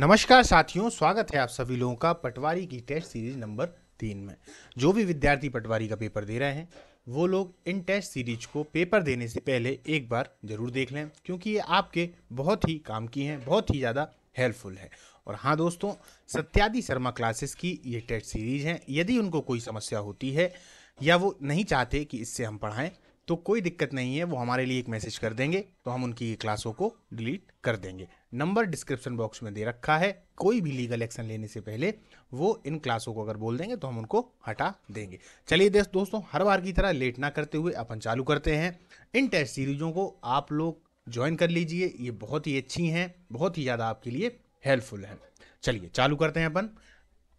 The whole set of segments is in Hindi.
नमस्कार साथियों स्वागत है आप सभी लोगों का पटवारी की टेस्ट सीरीज नंबर तीन में जो भी विद्यार्थी पटवारी का पेपर दे रहे हैं वो लोग इन टेस्ट सीरीज को पेपर देने से पहले एक बार ज़रूर देख लें क्योंकि ये आपके बहुत ही काम की हैं बहुत ही ज़्यादा हेल्पफुल है और हाँ दोस्तों सत्यादि शर्मा क्लासेस की ये टेस्ट सीरीज हैं यदि उनको कोई समस्या होती है या वो नहीं चाहते कि इससे हम पढ़ाएँ तो कोई दिक्कत नहीं है वो हमारे लिए एक मैसेज कर देंगे तो हम उनकी क्लासों को डिलीट कर देंगे नंबर डिस्क्रिप्शन बॉक्स में दे रखा है कोई भी लीगल एक्शन लेने से पहले वो इन क्लासों को अगर बोल देंगे तो हम उनको हटा देंगे चलिए देश दोस्तों हर बार की तरह लेट ना करते हुए अपन चालू करते हैं इन टेस्ट सीरीजों को आप लोग ज्वाइन कर लीजिए ये बहुत ही अच्छी हैं बहुत ही ज़्यादा आपके लिए हेल्पफुल हैं चलिए चालू करते हैं अपन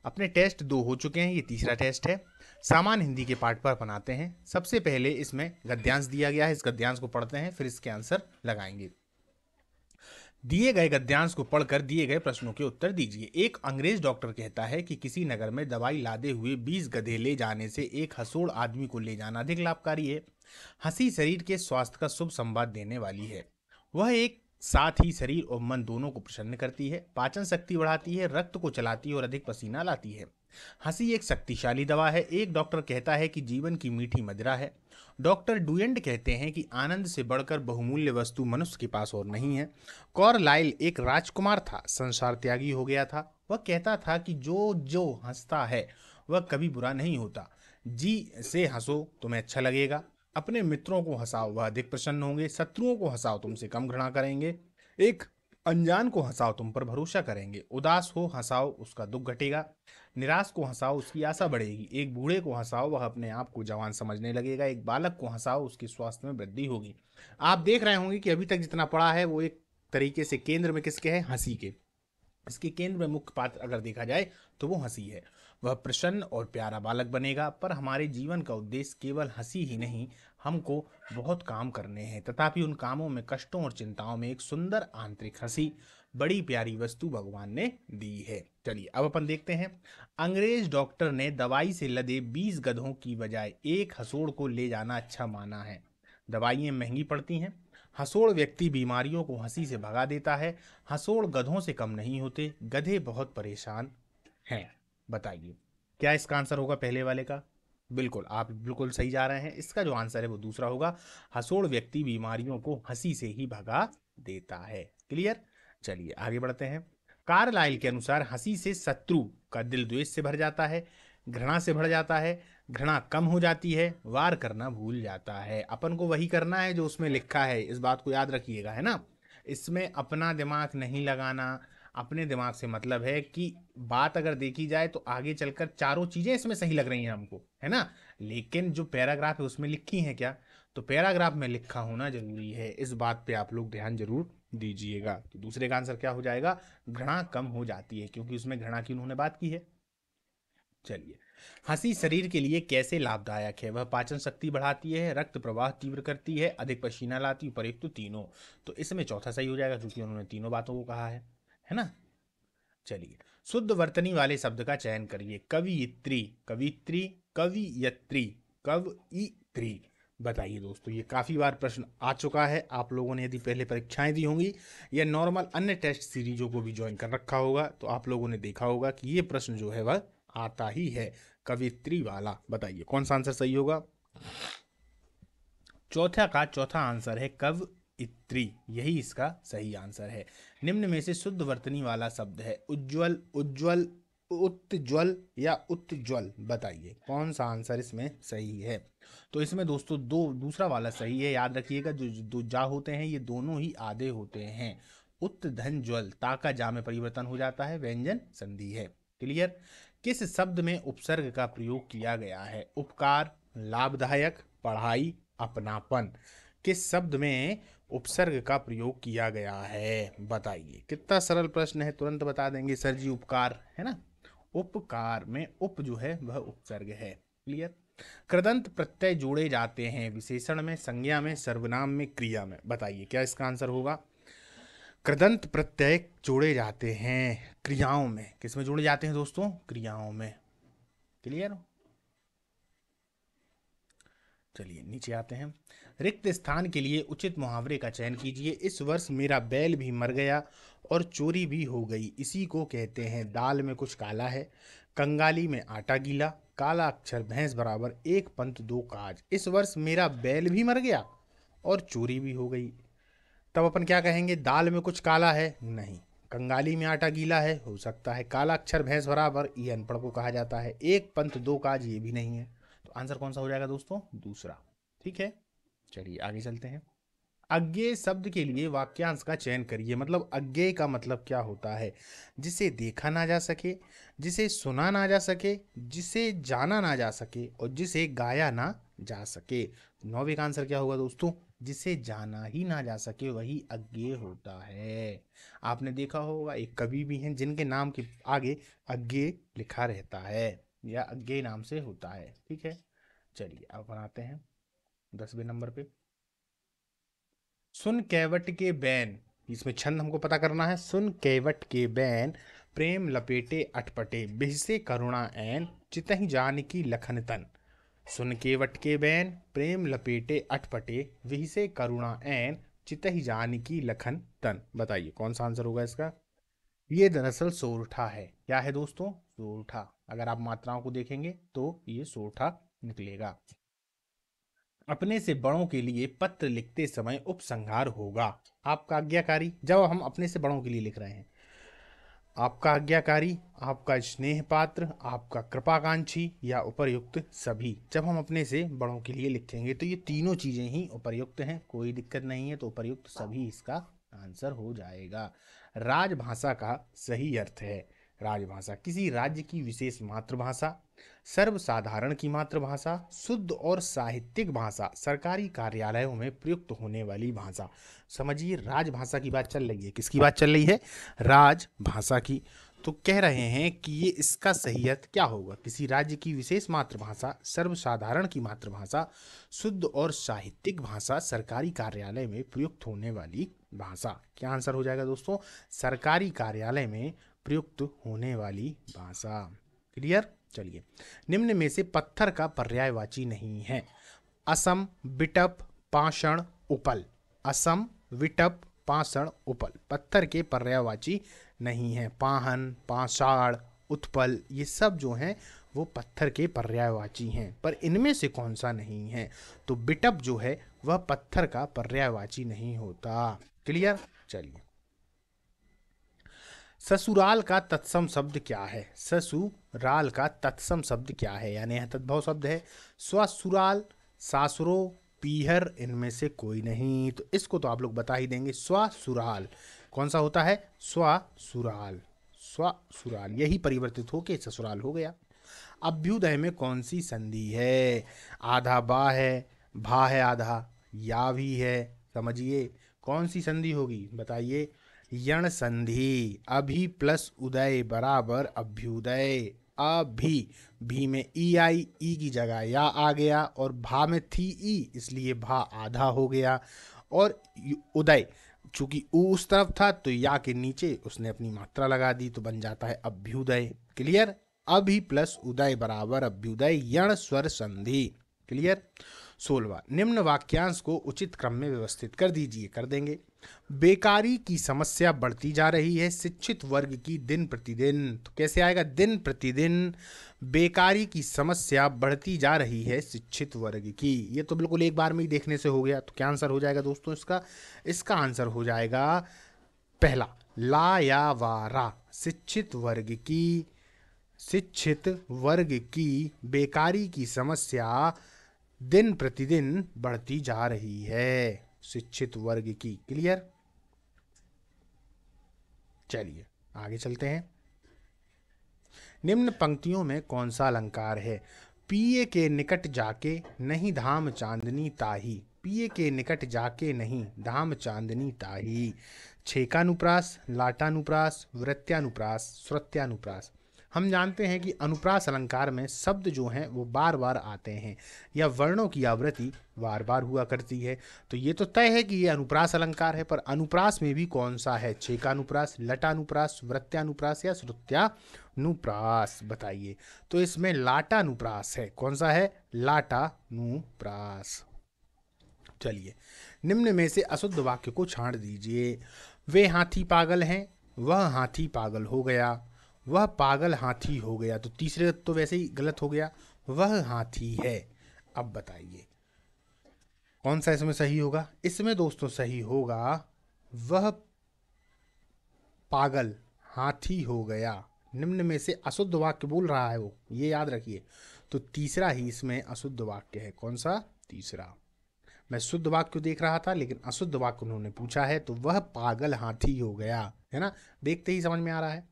अपने टेस्ट दो हो चुके हैं ये तीसरा टेस्ट है सामान्य हिंदी के पाठ पर बनाते हैं सबसे पहले इसमें गद्यांश दिया गया है इस गद्यांश को पढ़ते हैं फिर इसके आंसर लगाएंगे दिए गए गद्यांश को पढ़कर दिए गए प्रश्नों के उत्तर दीजिए एक अंग्रेज डॉक्टर कहता है कि किसी नगर में दवाई लादे हुए 20 गधे ले जाने से एक हसोड़ आदमी को ले जाना अधिक लाभकारी है हंसी शरीर के स्वास्थ्य का शुभ संवाद देने वाली है वह एक साथ ही शरीर और मन दोनों को प्रसन्न करती है पाचन शक्ति बढ़ाती है रक्त को चलाती है और अधिक पसीना लाती है हंसी एक शक्तिशाली दवा है एक डॉक्टर कहता है कि जीवन की मीठी मदिरा है डॉक्टर डुएंड कहते हैं कि आनंद से बढ़कर बहुमूल्य वस्तु मनुष्य के पास और नहीं है कौर लाइल एक राजकुमार था संसार त्यागी हो गया था वह कहता था कि जो जो हंसता है वह कभी बुरा नहीं होता जी से हंसो तुम्हें अच्छा लगेगा अपने मित्रों को हंसाओ वह अधिक प्रसन्न होंगे शत्रुओं को हंसाओ तुमसे कम घृणा करेंगे एक अनजान को हंसाओ तुम पर भरोसा करेंगे उदास हो हंसाओ उसका दुख घटेगा निराश को हंसाओ उसकी आशा बढ़ेगी एक बूढ़े को हंसाओ वह अपने आप को जवान समझने लगेगा एक बालक को हंसाओ उसके स्वास्थ्य में वृद्धि होगी आप देख रहे होंगे कि अभी तक जितना पड़ा है वो एक तरीके से केंद्र में किसके है हंसी के इसके केंद्र में मुख्य पात्र अगर देखा जाए तो वो हंसी है वह प्रसन्न और प्यारा बालक बनेगा पर हमारे जीवन का उद्देश्य केवल हंसी ही नहीं हमको बहुत काम करने हैं तथापि उन कामों में कष्टों और चिंताओं में एक सुंदर आंतरिक हंसी बड़ी प्यारी वस्तु भगवान ने दी है चलिए अब अपन देखते हैं अंग्रेज डॉक्टर ने दवाई से लदे बीस गधों की बजाय एक हसोड़ को ले जाना अच्छा माना है दवाइयाँ महंगी पड़ती हैं हसोड़ व्यक्ति बीमारियों को हंसी से भगा देता है हसोड़ गधों से कम नहीं होते गधे बहुत परेशान हैं बताइए क्या इसका आंसर होगा पहले वाले का बिल्कुल आप बिल्कुल सही जा रहे हैं इसका जो आंसर है वो दूसरा होगा हसोड़ व्यक्ति बीमारियों को हंसी से ही भगा देता है क्लियर चलिए आगे बढ़ते हैं कार्लाइल के अनुसार हंसी से शत्रु का दिल द्वेष से भर जाता है घृणा से भर जाता है घृणा कम हो जाती है वार करना भूल जाता है अपन को वही करना है जो उसमें लिखा है इस बात को याद रखिएगा है ना इसमें अपना दिमाग नहीं लगाना अपने दिमाग से मतलब है कि बात अगर देखी जाए तो आगे चलकर चारों चीज़ें इसमें सही लग रही हैं हमको है ना लेकिन जो पैराग्राफ है उसमें लिखी है क्या तो पैराग्राफ में लिखा होना जरूरी है इस बात पे आप लोग ध्यान जरूर दीजिएगा तो दूसरे का आंसर क्या हो जाएगा घृणा कम हो जाती है क्योंकि उसमें घृणा की उन्होंने बात की है चलिए हंसी शरीर के लिए कैसे लाभदायक है वह पाचन शक्ति बढ़ाती है रक्त प्रवाह तीव्र करती है अधिक पसीना लाती उपयुक्त तो तीनों तो इसमें चौथा सही हो जाएगा क्योंकि उन्होंने तीनों बातों को कहा है है ना चलिए शुद्ध वर्तनी वाले शब्द का चयन करिए कवियत्री कवित्री कवियत्री कवित्री बताइए दोस्तों ये काफ़ी बार प्रश्न आ चुका है आप लोगों ने यदि पहले परीक्षाएं दी होंगी या नॉर्मल अन्य टेस्ट सीरीजों को भी ज्वाइन कर रखा होगा तो आप लोगों ने देखा होगा कि ये प्रश्न जो है वह आता ही है कवित्री वाला बताइए कौन सा आंसर सही होगा चौथा का चौथा आंसर है कव इत्री यही इसका सही आंसर है निम्न में से शुद्ध वर्तनी वाला शब्द है उज्ज्वल उज्ज्वल उत्ज्वल या उत्ज्वल बताइए कौन सा आंसर इसमें सही है तो इसमें दोस्तों दो दूसरा वाला सही है याद रखिएगा जो दो जा होते हैं ये दोनों ही आधे होते हैं उत्त धन ज्वल ता का जा में परिवर्तन हो जाता है व्यंजन संधि है क्लियर किस शब्द में उपसर्ग का प्रयोग किया गया है उपकार लाभदायक पढ़ाई अपनापन किस शब्द में उपसर्ग का प्रयोग किया गया है बताइए कितना सरल प्रश्न है तुरंत बता देंगे सर जी उपकार है ना उपकार में उप जो है वह उपसर्ग है क्लियर कृदंत प्रत्यय जोड़े जाते हैं विशेषण में संज्ञा में सर्वनाम में क्रिया में बताइए क्या इसका आंसर होगा कृदंत प्रत्यय जोड़े जाते हैं क्रियाओं में किसमें जोड़े जाते हैं दोस्तों क्रियाओं में क्लियर चलिए नीचे आते हैं रिक्त स्थान के लिए उचित मुहावरे का चयन कीजिए इस वर्ष मेरा बैल भी मर गया और चोरी भी हो गई इसी को कहते हैं दाल में कुछ काला है कंगाली में आटा गीला काला अक्षर भैंस बराबर एक पंथ दो काज इस वर्ष मेरा बैल भी मर गया और चोरी भी हो गई तब अपन क्या कहेंगे दाल में कुछ काला है नहीं कंगाली में आटा गीला है हो सकता है काला अक्षर भैंस बराबर ये अनपढ़ को कहा जाता है एक पंथ दो काज ये भी नहीं है तो आंसर कौन सा हो जाएगा दोस्तों दूसरा ठीक है चलिए आगे चलते हैं अज्ञे शब्द के लिए वाक्यांश का चयन करिए मतलब अज्ञे का मतलब क्या होता है जिसे देखा ना जा सके जिसे सुना ना जा सके जिसे जाना ना जा सके और जिसे गाया ना जा सके नौवे का आंसर क्या होगा दोस्तों जिसे जाना ही ना जा सके वही अज्ञे होता है आपने देखा होगा एक कवि भी हैं जिनके नाम के आगे अज्ञे लिखा रहता है या अज्ञे नाम से होता है ठीक है चलिए अब बनाते हैं दसवें नंबर पे सुन कैवट के बैन इसमें छंद हमको पता करना है सुन कैवट के बैन प्रेम लपेटे अटपटे बिहसे करुणा एन जान की लखन तन सुन केवट के बैन प्रेम लपेटे अटपटे विहसे करुणा एन जान की लखन तन बताइए कौन सा आंसर होगा इसका ये दरअसल सोरठा है क्या है दोस्तों सोरठा अगर आप मात्राओं को देखेंगे तो ये सोरठा निकलेगा अपने से बड़ों के लिए पत्र लिखते समय उपसंहार होगा आपका आज्ञाकारी जब हम अपने से बड़ों के लिए लिख रहे हैं आपका आज्ञाकारी आपका स्नेह पात्र आपका कृपाकांक्षी या उपरयुक्त सभी जब हम अपने से बड़ों के लिए लिखेंगे तो ये तीनों चीज़ें ही उपरयुक्त हैं कोई दिक्कत नहीं है तो उपरयुक्त सभी इसका आंसर हो जाएगा राजभाषा का सही अर्थ है राजभाषा किसी राज्य की विशेष मातृभाषा सर्वसाधारण की मातृभाषा शुद्ध और साहित्यिक भाषा सरकारी कार्यालयों में प्रयुक्त होने वाली भाषा समझिए राजभाषा की बात चल रही है किसकी बात चल रही है राजभाषा की तो कह रहे हैं कि ये इसका सही अर्थ क्या होगा किसी राज्य की विशेष मातृभाषा सर्वसाधारण की मातृभाषा शुद्ध और साहित्यिक भाषा सरकारी कार्यालय में प्रयुक्त होने वाली भाषा क्या आंसर हो जाएगा दोस्तों सरकारी कार्यालय में प्रयुक्त होने वाली भाषा क्लियर चलिए निम्न में से पत्थर का पर्यायवाची नहीं है असम बिटप पाषण उपल असम विटप पाषण उपल पत्थर के पर्यायवाची नहीं है पाहन पाषाण उत्पल ये सब जो हैं वो पत्थर के पर्यायवाची हैं पर इनमें से कौन सा नहीं है तो बिटप जो है वह पत्थर का पर्यायवाची नहीं होता क्लियर चलिए ससुराल का तत्सम शब्द क्या है ससुराल का तत्सम शब्द क्या है यानी यह तद्भव शब्द है स्वसुराल सासुरो पीहर इनमें से कोई नहीं तो इसको तो आप लोग बता ही देंगे स्वसुराल कौन सा होता है स्वसुराल स्वसुराल यही परिवर्तित होके ससुराल हो गया अभ्युदय में कौन सी संधि है आधा बा है भा है आधा या भी है समझिए कौन सी संधि होगी बताइए यण संधि अभी प्लस उदय बराबर अभ्युदय अभी भी में ई आई ई की जगह या आ गया और भा में थी ई इसलिए भा आधा हो गया और उदय चूंकि ऊ उस तरफ था तो या के नीचे उसने अपनी मात्रा लगा दी तो बन जाता है अभ्युदय क्लियर अभी प्लस उदय बराबर अभ्युदय यण स्वर संधि क्लियर सोलवा निम्न वाक्यांश को उचित क्रम में व्यवस्थित कर दीजिए कर देंगे बेकारी की समस्या बढ़ती जा रही है शिक्षित वर्ग की दिन प्रतिदिन तो कैसे आएगा दिन प्रतिदिन बेकारी की समस्या बढ़ती जा रही है शिक्षित वर्ग की ये तो बिल्कुल एक बार में ही देखने से हो गया तो क्या आंसर हो जाएगा दोस्तों इसका इसका आंसर हो जाएगा पहला ला या वारा शिक्षित वर्ग की शिक्षित वर्ग की बेकारी की समस्या दिन प्रतिदिन बढ़ती जा रही है शिक्षित वर्ग की क्लियर चलिए आगे चलते हैं निम्न पंक्तियों में कौन सा अलंकार है पीए के निकट जाके नहीं धाम चांदनी ताही पीए के निकट जाके नहीं धाम चांदनी ताही छेकानुप्रास लाटानुप्रास वृत्यानुप्रास श्रुत्यानुप्रास हम जानते हैं कि अनुप्रास अलंकार में शब्द जो हैं वो बार बार आते हैं या वर्णों की आवृत्ति बार बार हुआ करती है तो ये तो तय है कि ये अनुप्रास अलंकार है पर अनुप्रास में भी कौन सा है छेकानुप्रास लटानुप्रास वृत्यानुप्रास या श्रुत्यानुप्रास बताइए तो इसमें लाटानुप्रास है कौन सा है लाटानुप्रास चलिए निम्न में से अशुद्ध वाक्य को छाड़ दीजिए वे हाथी पागल हैं वह हाथी पागल हो गया वह पागल हाथी हो गया तो तीसरे तो वैसे ही गलत हो गया वह हाथी है अब बताइए कौन सा इसमें सही होगा इसमें दोस्तों सही होगा वह पागल हाथी हो गया निम्न में से अशुद्ध वाक्य बोल रहा है वो ये याद रखिए तो तीसरा ही इसमें अशुद्ध वाक्य है कौन सा तीसरा मैं शुद्ध वाक्य देख रहा था लेकिन अशुद्ध वाक्य उन्होंने पूछा है तो वह पागल हाथी हो गया है ना देखते ही समझ में आ रहा है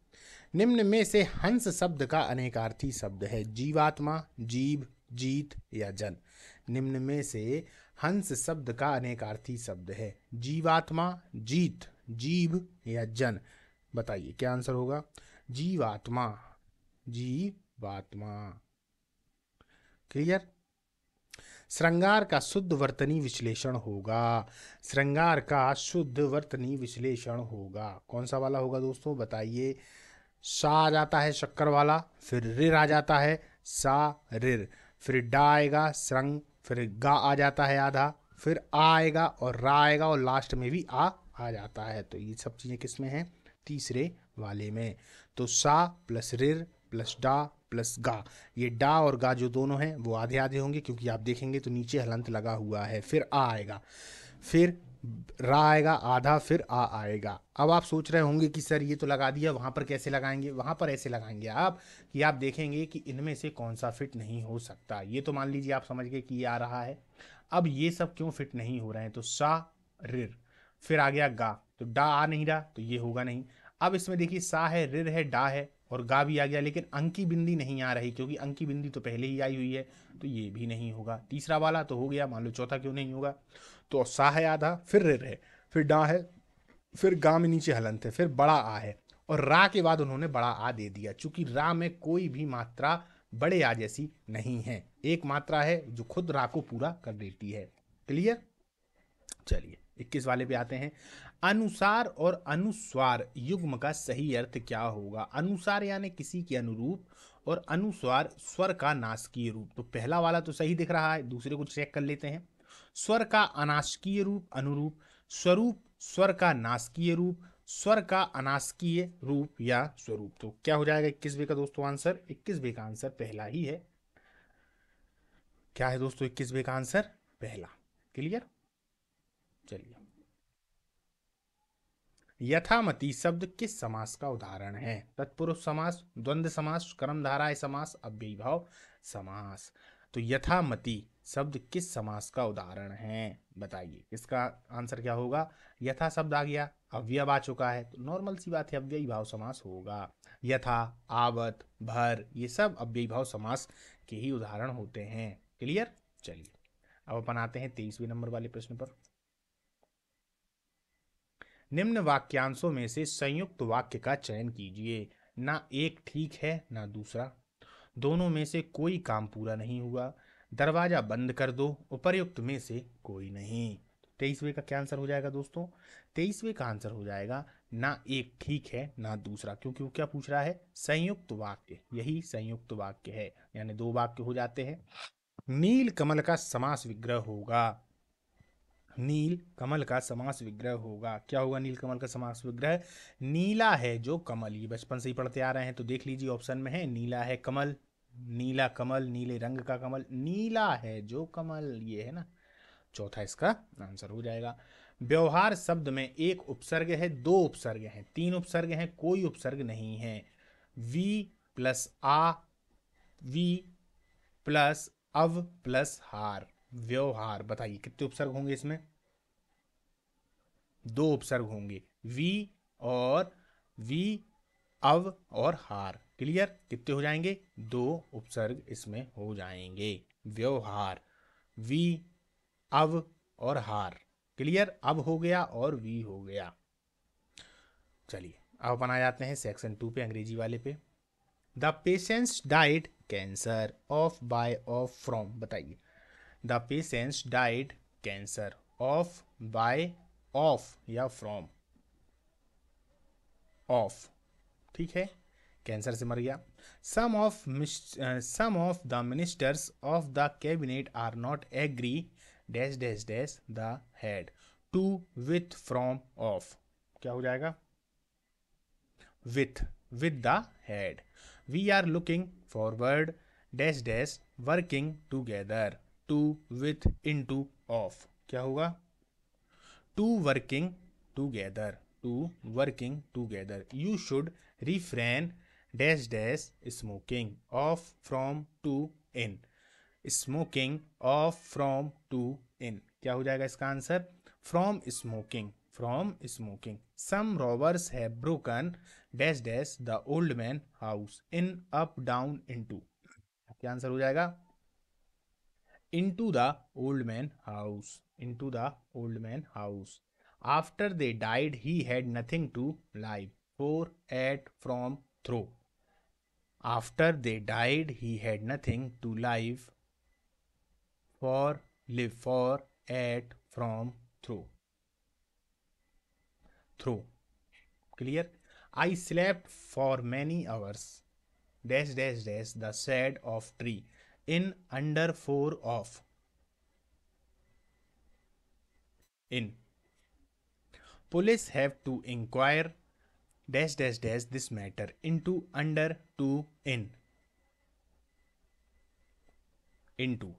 निम्न में से हंस शब्द का अनेकार्थी शब्द है जीवात्मा जीव जीत या जन निम्न में से हंस शब्द का अनेकार्थी शब्द है जीवात्मा जीत जीव या जन बताइए क्या आंसर होगा जीवात्मा जीवात्मा क्लियर श्रृंगार का शुद्ध वर्तनी विश्लेषण होगा श्रृंगार का शुद्ध वर्तनी विश्लेषण होगा कौन सा वाला होगा दोस्तों बताइए सा आ जाता है शक्कर वाला फिर रिर आ जाता है सा रिर फिर डा आएगा सरंग फिर गा आ जाता है आधा फिर आ आएगा और रा आएगा और लास्ट में भी आ आ जाता है तो ये सब चीज़ें किस में हैं तीसरे वाले में तो सा प्लस रिर प्लस डा प्लस गा ये डा और गा जो दोनों हैं वो आधे आधे होंगे क्योंकि आप देखेंगे तो नीचे हलंत लगा हुआ है फिर आ आएगा फिर रा आएगा आधा फिर आ आएगा अब आप सोच रहे होंगे कि सर ये तो लगा दिया वहाँ पर कैसे लगाएंगे वहाँ पर ऐसे लगाएंगे आप कि आप देखेंगे कि इनमें से कौन सा फिट नहीं हो सकता ये तो मान लीजिए आप समझ गए कि ये आ रहा है अब ये सब क्यों फिट नहीं हो रहे हैं तो सा रिर फिर आ गया गा तो डा आ नहीं रहा तो ये होगा नहीं अब इसमें देखिए सा है रिर है डा है और गा भी आ गया लेकिन अंकी बिंदी नहीं आ रही क्योंकि अंकी बिंदी तो पहले ही आई हुई है तो ये भी नहीं होगा तीसरा वाला तो हो गया मान लो चौथा क्यों नहीं होगा तो सा है आधा फिर रे रहे फिर डा है फिर गा में नीचे हलंत है फिर बड़ा आ है और रा के बाद उन्होंने बड़ा आ दे दिया चूंकि रा में कोई भी मात्रा बड़े आ जैसी नहीं है एक मात्रा है जो खुद रा को पूरा कर देती है क्लियर चलिए इक्कीस वाले पे आते हैं अनुसार और अनुस्वार युग्म का सही अर्थ क्या होगा अनुसार यानी किसी के अनुरूप और अनुस्वार स्वर का नासकीय रूप तो पहला वाला तो सही दिख रहा है दूसरे को चेक कर लेते हैं स्वर का अनाशकीय रूप अनुरूप स्वरूप स्वर का नाशकीय रूप स्वर का अनाशकीय रूप या स्वरूप तो क्या हो जाएगा इक्कीस बी का दोस्तों आंसर इक्कीस बी का आंसर पहला ही है क्या है दोस्तों इक्कीस बी का आंसर पहला क्लियर चलिए यथामति शब्द किस समास का उदाहरण है तत्पुरुष समास द्वंद्व समास कर्मधाराय समास अव्यभाव समास तो यथामति शब्द किस समास का उदाहरण है बताइए इसका आंसर क्या होगा यथा शब्द आ गया अव्यव आ चुका है तो नॉर्मल सी बात है अव्ययी भाव समास होगा यथा आवत भर ये सब अव्ययी भाव समास के ही उदाहरण होते हैं क्लियर चलिए अब अपन आते हैं तेईसवें नंबर वाले प्रश्न पर निम्न वाक्यांशों में से संयुक्त वाक्य का चयन कीजिए ना एक ठीक है ना दूसरा दोनों में से कोई काम पूरा नहीं हुआ दरवाज़ा बंद कर दो उपर्युक्त में से कोई नहीं तेईसवे का क्या आंसर हो जाएगा दोस्तों तेईसवे का आंसर हो जाएगा ना एक ठीक है ना दूसरा क्योंकि वो क्या पूछ रहा है संयुक्त वाक्य यही संयुक्त वाक्य है यानी दो वाक्य हो जाते हैं नील कमल का समास विग्रह होगा नील कमल का समास विग्रह होगा क्या होगा नील कमल का समास विग्रह नीला है जो कमल ये बचपन से ही पढ़ते आ रहे हैं तो देख लीजिए ऑप्शन में है नीला है कमल नीला कमल नीले रंग का कमल नीला है जो कमल ये है ना चौथा इसका आंसर हो जाएगा व्यवहार शब्द में एक उपसर्ग है दो उपसर्ग हैं तीन उपसर्ग हैं कोई उपसर्ग नहीं है वी प्लस आ वी प्लस अव प्लस हार व्यवहार बताइए कितने उपसर्ग होंगे इसमें दो उपसर्ग होंगे वी और वी अव और हार क्लियर कितने हो जाएंगे दो उपसर्ग इसमें हो जाएंगे व्यवहार वी अब और हार क्लियर अब हो गया और वी हो गया चलिए अब अपन आ जाते हैं सेक्शन टू पे अंग्रेजी वाले पे the patients died cancer of by of from बताइए the patients died cancer of by of या फ्रॉम ऑफ ठीक है कैंसर से मर गया some of some of the ministers of the cabinet are not agree dash dash dash the head to with from of क्या हो जाएगा with with the head we are looking forward dash dash working together to with in to of क्या होगा to working together to working together you should refrain dash dash smoking of from to in smoking of from to in क्या हो जाएगा इसका answer from smoking from smoking some robbers है broken dash dash the old man house in up down in to क्या आंसर हो जाएगा in to the old man house in to the old man house after they died he had nothing to live for at from through After they died, he had nothing to live for, live for, at, from, through. Through. Clear? I slept for many hours. Dash dash dash the sad of tree in under four of. In. Police have to inquire dash dash dash this matter into under to in into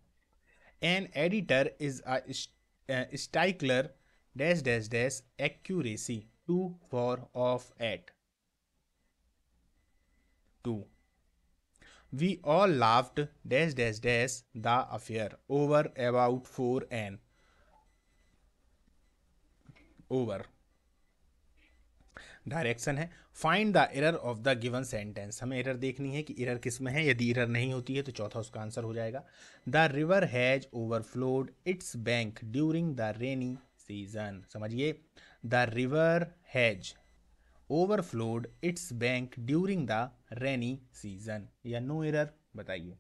an editor is a styler uh, stickler dash dash dash accuracy to for of at two we all laughed dash dash dash the affair over about 4 and over direction है find the error of the given sentence हमें एरर देखनी है कि एरर किस में है यदि एरर नहीं होती है तो चौथा उसका आंसर हो जाएगा the river has overflowed its bank during the rainy season समझिए the river has overflowed its bank during the rainy season या नो एरर बताइए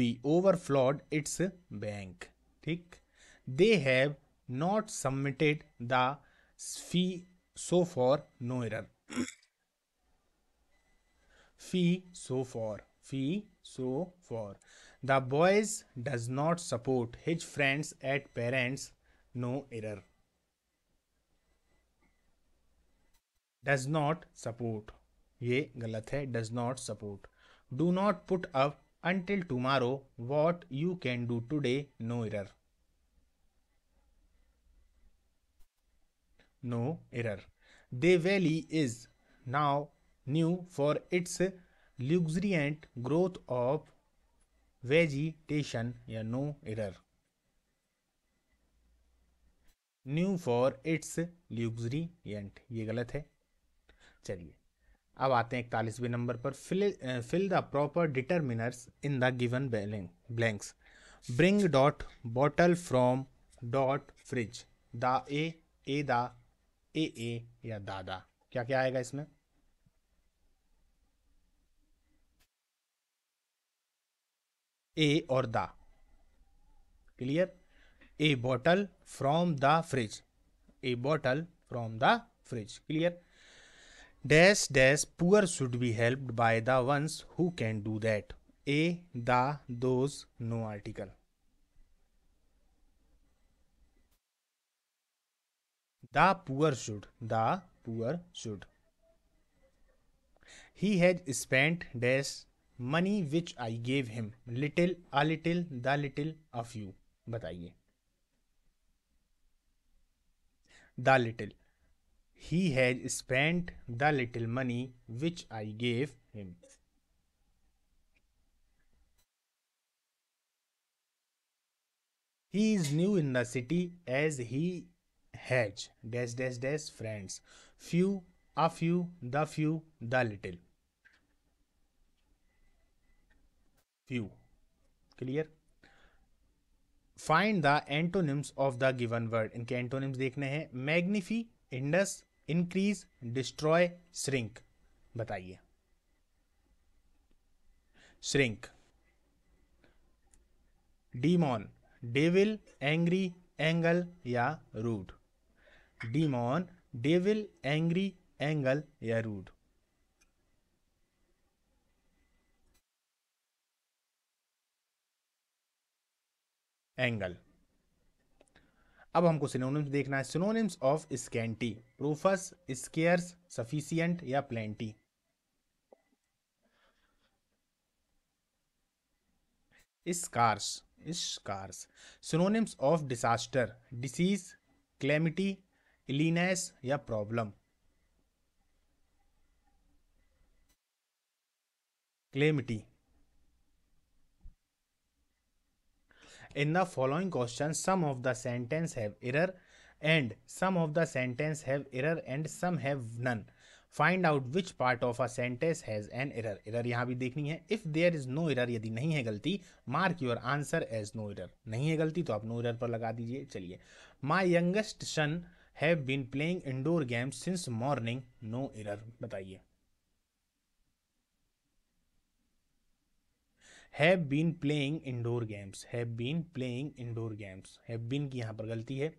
बी ओवरफ्लॉड इट्स बैंक ठीक they have not submitted the fee so far no error fee so far fee so far the boys does not support his friends at parents no error does not support ये गलत है does not support do not put up until tomorrow what you can do today no error no error. de valley is now new for its luxuriant growth of vegetation yeah no error. New for its luxuriant ye galat hai chaliye अब आते हैं इकतालीसवें नंबर पर fill fill the proper determiners in the given blanks bring dot bottle from dot fridge the a a the a a या दादा क्या क्या आएगा इसमें ए और the clear a bottle from the fridge a bottle from the fridge clear dash dash poor should be helped by the ones who can do that a the those no article The poor should. The poor should. He had spent the money which I gave him. Little, a little, the little, a few. बताइए The little. He had spent the little money which I gave him. He is new in the city as he has dash dash dash friends few a few the few the little few clear find the antonyms of the given word इनके एंटोनिम्स देखने हैं magnify induce increase destroy shrink बताइए shrink demon devil angry angel या rude demon devil angry angel या रूड एंगल अब हमको सिनोनिम्स देखना है synonyms of scanty profuse scarce sufficient या plenty scarce scarce synonyms of disaster disease calamity इलीनेस या problem calamity in the following question some of the sentence have error and some of the sentence have error and some have none find out which part of a sentence has an error error यहाँ भी देखनी है if there is no error यदि नहीं है गलती mark your answer as no error नहीं है गलती तो आप नो एरर पर लगा दीजिए चलिए my youngest son have been playing indoor game since morning no error बताइए have been playing indoor games have been playing indoor games have been की यहाँ पर गलती है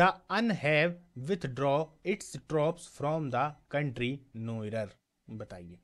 the an have withdraw its drops from the country no error बताइए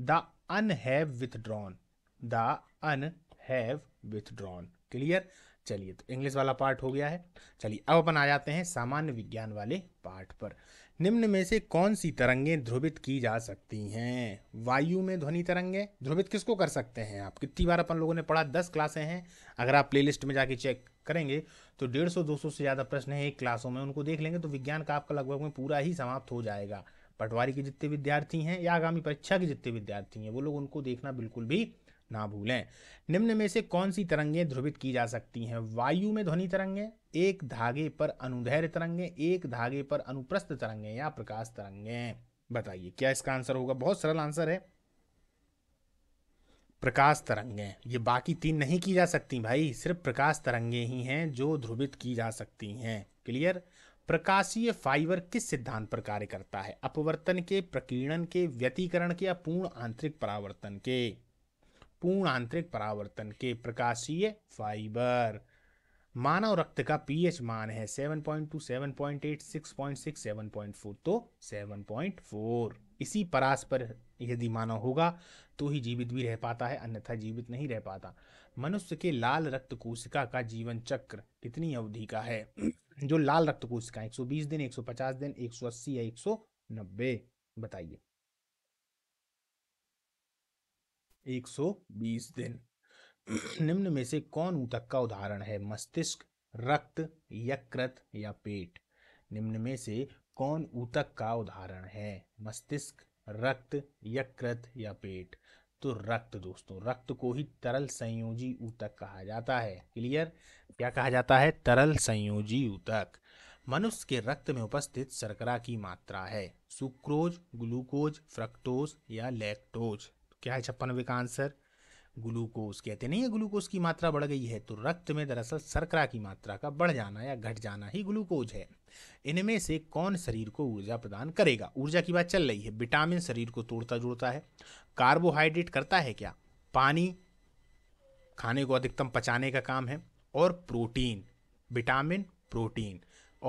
the an have withdrawn the an have withdrawn clear चलिए तो इंग्लिश वाला पार्ट हो गया है चलिए अब अपन आ जाते हैं सामान्य विज्ञान वाले पार्ट पर निम्न में से कौन सी तरंगें ध्रुवित की जा सकती हैं वायु में ध्वनि तरंगें ध्रुवित किसको कर सकते हैं आप कितनी बार अपन लोगों ने पढ़ा दस क्लासें हैं अगर आप प्लेलिस्ट में जाके चेक करेंगे तो डेढ़ सौ दो सौ से ज़्यादा प्रश्न है एक क्लासों में उनको देख लेंगे तो विज्ञान का आपका लगभग में पूरा ही समाप्त हो जाएगा पटवारी के जितने विद्यार्थी हैं या आगामी परीक्षा के जितने विद्यार्थी हैं वो लोग उनको देखना बिल्कुल भी ना भूलें निम्न में से कौन सी तरंगें ध्रुवित की जा सकती हैं वायु में ध्वनि तरंगें एक धागे पर अनुधैर्य तरंगें एक धागे पर अनुप्रस्थ तरंगें या प्रकाश तरंगें बताइए क्या इसका आंसर होगा बहुत सरल आंसर है प्रकाश तरंगें ये बाकी तीन नहीं की जा सकती भाई सिर्फ प्रकाश तरंगें ही हैं जो ध्रुवित की जा सकती हैं क्लियर प्रकाशीय फाइबर किस सिद्धांत पर कार्य करता है अपवर्तन के प्रकीर्णन के व्यतीकरण के या पूर्ण आंतरिक परावर्तन के पूर्ण आंतरिक परावर्तन के प्रकाशीय फाइबर मानव रक्त का पीएच मान है 7.2, 7.8, 6.6, 7.4 तो 7.4 इसी परास पर यदि मानव होगा तो ही जीवित भी रह पाता है अन्यथा जीवित नहीं रह पाता मनुष्य के लाल रक्त कोशिका का जीवन चक्र कितनी अवधि का है जो लाल रक्त कोशिका 120 दिन 150 दिन 180 या 190 बताइए 120 दिन निम्न में से कौन ऊतक का उदाहरण है मस्तिष्क रक्त यकृत या पेट निम्न में से कौन ऊतक का उदाहरण है मस्तिष्क रक्त यकृत या पेट तो रक्त दोस्तों रक्त को ही तरल संयोजी ऊतक कहा जाता है क्लियर क्या कहा जाता है तरल संयोजी ऊतक मनुष्य के रक्त में उपस्थित शर्करा की मात्रा है सुक्रोज ग्लूकोज फ्रक्टोज या लैक्टोज क्या है छप्पनवे का आंसर ग्लूकोज कहते नहीं है ग्लूकोज की मात्रा बढ़ गई है तो रक्त में दरअसल सर्करा की मात्रा का बढ़ जाना या घट जाना ही ग्लूकोज है इनमें से कौन शरीर को ऊर्जा प्रदान करेगा ऊर्जा की बात चल रही है विटामिन शरीर को तोड़ता जोड़ता है कार्बोहाइड्रेट करता है क्या पानी खाने को अधिकतम पचाने का काम है और प्रोटीन विटामिन प्रोटीन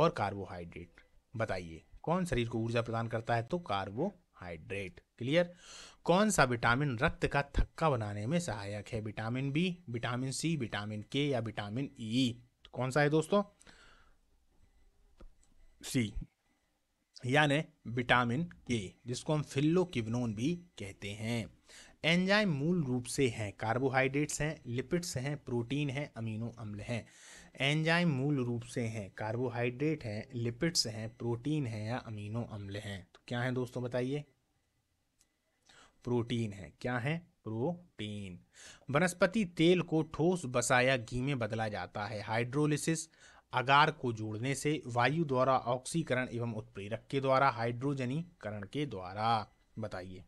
और कार्बोहाइड्रेट बताइए कौन शरीर को ऊर्जा प्रदान करता है तो कार्बो हाइड्रेट क्लियर कौन सा विटामिन रक्त का थक्का बनाने में सहायक है vitamin B vitamin C vitamin K या विटामिन ई e. कौन सा है दोस्तों सी यानी विटामिन के जिसको हम फिल्लोकिवनोन भी कहते हैं एंजाइम मूल रूप से हैं कार्बोहाइड्रेट्स हैं लिपिड्स हैं प्रोटीन हैं अमीनो अम्ल हैं एंजाइम मूल रूप से हैं कार्बोहाइड्रेट हैं लिपिड्स हैं प्रोटीन हैं या अमीनो अम्ल हैं तो क्या हैं दोस्तों बताइए प्रोटीन है क्या है प्रोटीन वनस्पति तेल को ठोस बसाया घी में बदला जाता है हाइड्रोलिसिस अगार को जोड़ने से वायु द्वारा ऑक्सीकरण एवं उत्प्रेरक के द्वारा हाइड्रोजनीकरण के द्वारा बताइए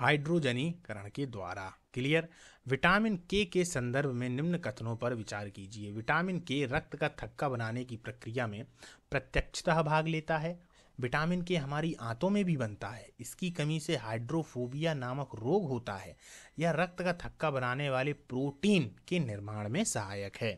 हाइड्रोजनीकरण के द्वारा क्लियर विटामिन के के संदर्भ में निम्न कथनों पर विचार कीजिए विटामिन के रक्त का थक्का बनाने की प्रक्रिया में प्रत्यक्षतः भाग लेता है विटामिन के हमारी आंतों में भी बनता है इसकी कमी से हाइड्रोफोबिया नामक रोग होता है यह रक्त का थक्का बनाने वाले प्रोटीन के निर्माण में सहायक है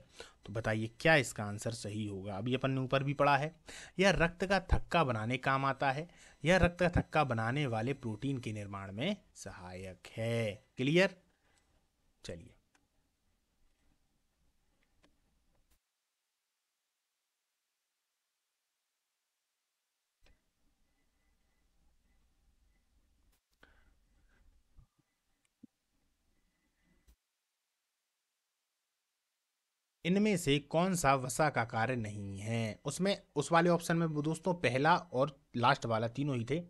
तो बताइए क्या इसका आंसर सही होगा अभी अपन ने ऊपर भी पढ़ा है यह रक्त का थक्का बनाने काम आता है यह रक्त का थक्का बनाने वाले प्रोटीन के निर्माण में सहायक है क्लियर चलिए इनमें से कौन सा वसा का कार्य नहीं है उसमें उस वाले ऑप्शन में दोस्तों पहला और लास्ट वाला तीनों ही थे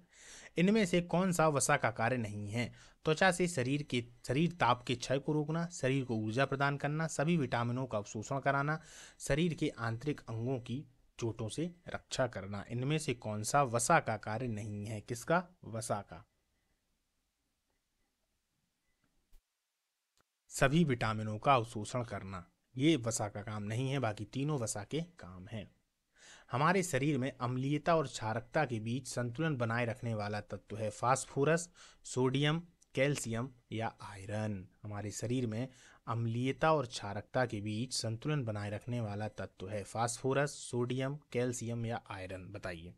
इनमें से कौन सा वसा का कार्य नहीं है त्वचा से शरीर के शरीर ताप के क्षय को रोकना शरीर को ऊर्जा प्रदान करना सभी विटामिनों का अवशोषण कराना शरीर के आंतरिक अंगों की चोटों से रक्षा करना इनमें से कौन सा वसा का कार्य नहीं है किसका वसा का सभी विटामिनों का अवशोषण करना ये वसा का काम नहीं है बाकी तीनों वसा के काम हैं हमारे शरीर में अम्लीयता और क्षारकता के बीच संतुलन बनाए रखने वाला तत्व है फास्फोरस सोडियम कैल्शियम या आयरन हमारे शरीर में अम्लीयता और क्षारकता के बीच संतुलन बनाए रखने वाला तत्व है फास्फोरस सोडियम कैल्शियम या आयरन बताइए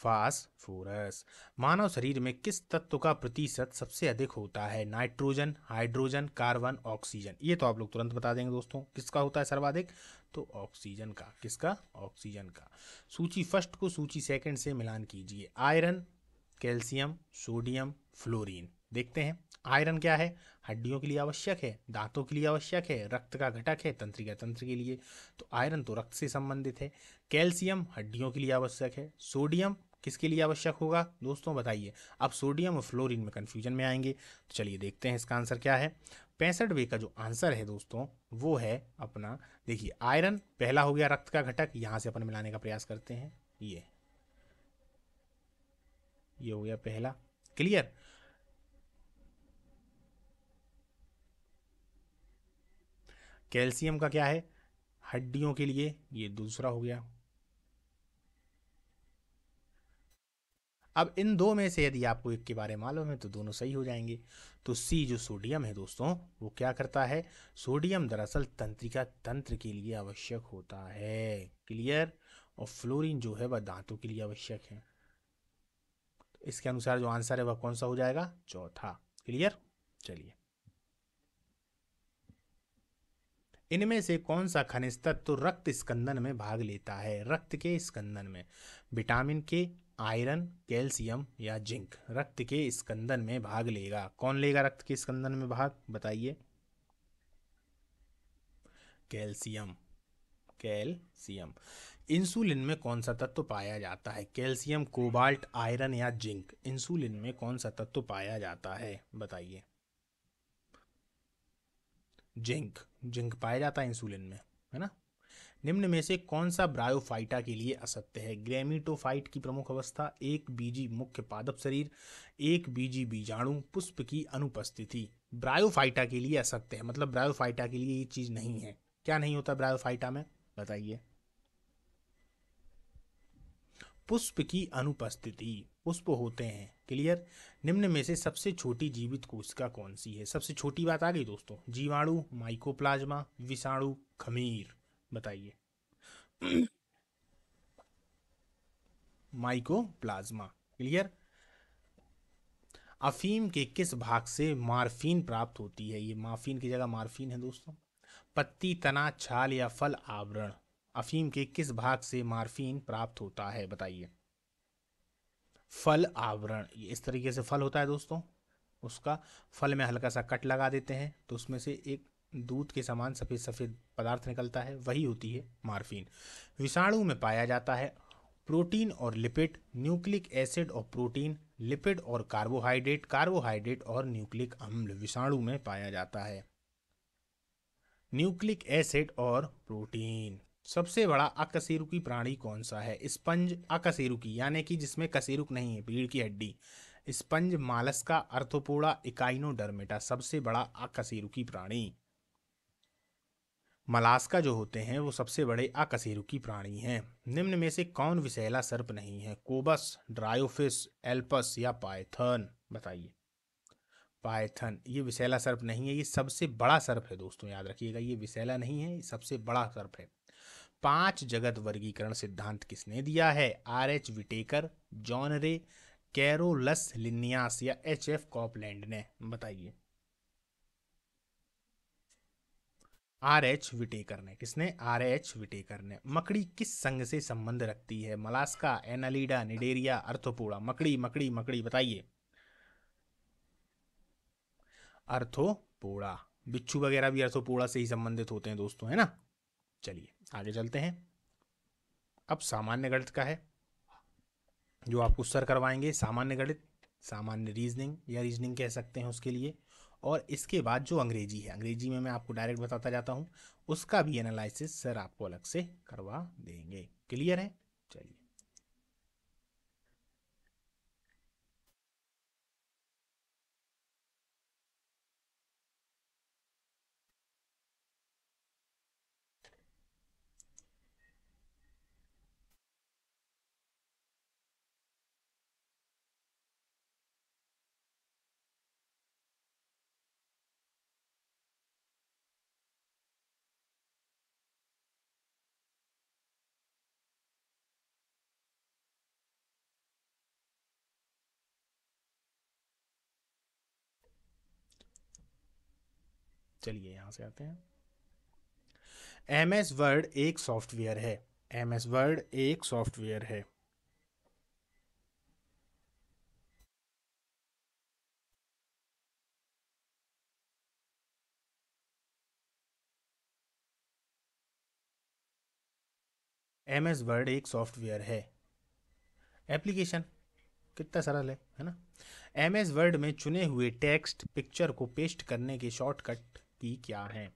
फास्फोरस मानव शरीर में किस तत्व का प्रतिशत सबसे अधिक होता है नाइट्रोजन हाइड्रोजन कार्बन ऑक्सीजन ये तो आप लोग तुरंत बता देंगे दोस्तों किसका होता है सर्वाधिक तो ऑक्सीजन का किसका ऑक्सीजन का सूची फर्स्ट को सूची सेकंड से मिलान कीजिए आयरन कैल्शियम सोडियम फ्लोरीन देखते हैं आयरन क्या है हड्डियों के लिए आवश्यक है दांतों के लिए आवश्यक है रक्त का घटक है तंत्रिका तंत्र के लिए तो आयरन तो रक्त से संबंधित है कैल्शियम हड्डियों के लिए आवश्यक है सोडियम किसके लिए आवश्यक होगा दोस्तों बताइए अब सोडियम और फ्लोरिन में कन्फ्यूजन में आएंगे तो चलिए देखते हैं इसका आंसर क्या है वे का जो आंसर है दोस्तों वो है अपना देखिए आयरन पहला हो गया रक्त का घटक यहाँ से अपन मिलाने का प्रयास करते हैं ये ये हो गया पहला क्लियर कैल्शियम का क्या है हड्डियों के लिए ये दूसरा हो गया अब इन दो में से यदि आपको एक के बारे में मालूम है तो दोनों सही हो जाएंगे तो सी जो सोडियम है दोस्तों वो क्या करता है सोडियम दरअसल तंत्रिका तंत्र के लिए आवश्यक होता है क्लियर और फ्लोरीन जो है वह दांतों के लिए आवश्यक है तो इसके अनुसार जो आंसर है वह कौन सा हो जाएगा चौथा क्लियर चलिए इनमें से कौन सा खनिज तत्व रक्त स्कंदन में भाग लेता है रक्त के स्कंदन में विटामिन के आयरन कैल्शियम या जिंक रक्त के स्कंदन में भाग लेगा कौन लेगा रक्त के स्कंदन में भाग बताइए कैल्शियम कैल्शियम इंसुलिन में कौन सा तत्व पाया जाता है कैल्शियम कोबाल्ट आयरन या जिंक इंसुलिन में कौन सा तत्व पाया जाता है बताइए जिंक जिंक पाया जाता है इंसुलिन में है ना निम्न में से कौन सा ब्रायोफाइटा के लिए असत्य है ग्रेमिटोफाइट की प्रमुख अवस्था एक बीजी मुख्य पादप शरीर एक बीजी बीजाणु पुष्प की अनुपस्थिति ब्रायोफाइटा के लिए असत्य है मतलब ब्रायोफाइटा के लिए ये चीज नहीं है क्या नहीं होता ब्रायोफाइटा में बताइए पुष्प की अनुपस्थिति पुष्प होते हैं क्लियर निम्न में से सबसे छोटी जीवित कोशिका कौन सी है सबसे छोटी बात आ गई दोस्तों जीवाणु माइकोप्लाज्मा विषाणु खमीर बताइए माइकोप्लाज्मा क्लियर अफीम के किस भाग से मार्फीन प्राप्त होती है ये मार्फीन की जगह मार्फीन है दोस्तों पत्ती तना छाल या फल आवरण अफीम के किस भाग से मार्फीन प्राप्त होता है बताइए फल आवरण इस तरीके से फल होता है दोस्तों उसका फल में हल्का सा कट लगा देते हैं तो उसमें से एक दूध के समान सफ़ेद सफ़ेद पदार्थ निकलता है वही होती है मार्फिन विषाणु में पाया जाता है प्रोटीन और लिपिड न्यूक्लिक एसिड और प्रोटीन लिपिड और कार्बोहाइड्रेट कार्बोहाइड्रेट और न्यूक्लिक अम्ल विषाणु में पाया जाता है न्यूक्लिक एसिड और प्रोटीन सबसे बड़ा अकशेरुकी प्राणी कौन सा है स्पंज अकशेरुकी यानी कि जिसमें कशेरुक नहीं है भीड़ की हड्डी स्पंज मालस्का अर्थोपोड़ा इकाइनोडर्मेटा सबसे बड़ा अकशेरुकी प्राणी मलास्का जो होते हैं वो सबसे बड़े अकशेरुकी प्राणी हैं निम्न में से कौन विषैला सर्प नहीं है कोबस ड्रायोफिस एल्पस या पायथन बताइए पायथन ये विषैला सर्प नहीं है ये सबसे बड़ा सर्प है दोस्तों याद रखिएगा ये विषैला नहीं है ये सबसे बड़ा सर्प है पांच जगत वर्गीकरण सिद्धांत किसने दिया है R H Whittaker John Ray Carolus Linnaeus या एच एफ कॉपलैंड ने बताइए आर एच विटेकर ने किसने आर एच विटेकर ने मकड़ी किस संघ से संबंध रखती है मलास्का एनालीडा निडेरिया अर्थोपोड़ा मकड़ी मकड़ी मकड़ी बताइए अर्थोपोड़ा बिच्छू वगैरह भी अर्थोपोड़ा से ही संबंधित होते हैं दोस्तों है ना चलिए आगे चलते हैं अब सामान्य गणित का है जो आपको सर करवाएंगे सामान्य गणित सामान्य रीजनिंग या रीजनिंग कह सकते हैं उसके लिए और इसके बाद जो अंग्रेजी है अंग्रेजी में मैं आपको डायरेक्ट बताता जाता हूँ उसका भी एनालिसिस सर आपको अलग से करवा देंगे क्लियर है चलिए चलिए यहाँ से आते हैं एम एस वर्ड एक सॉफ्टवेयर है एम एस वर्ड एक सॉफ्टवेयर है एम एस वर्ड एक सॉफ्टवेयर है एप्लीकेशन कितना सरल है है ना एम एस वर्ड में चुने हुए टेक्स्ट पिक्चर को पेस्ट करने के शॉर्टकट की क्या है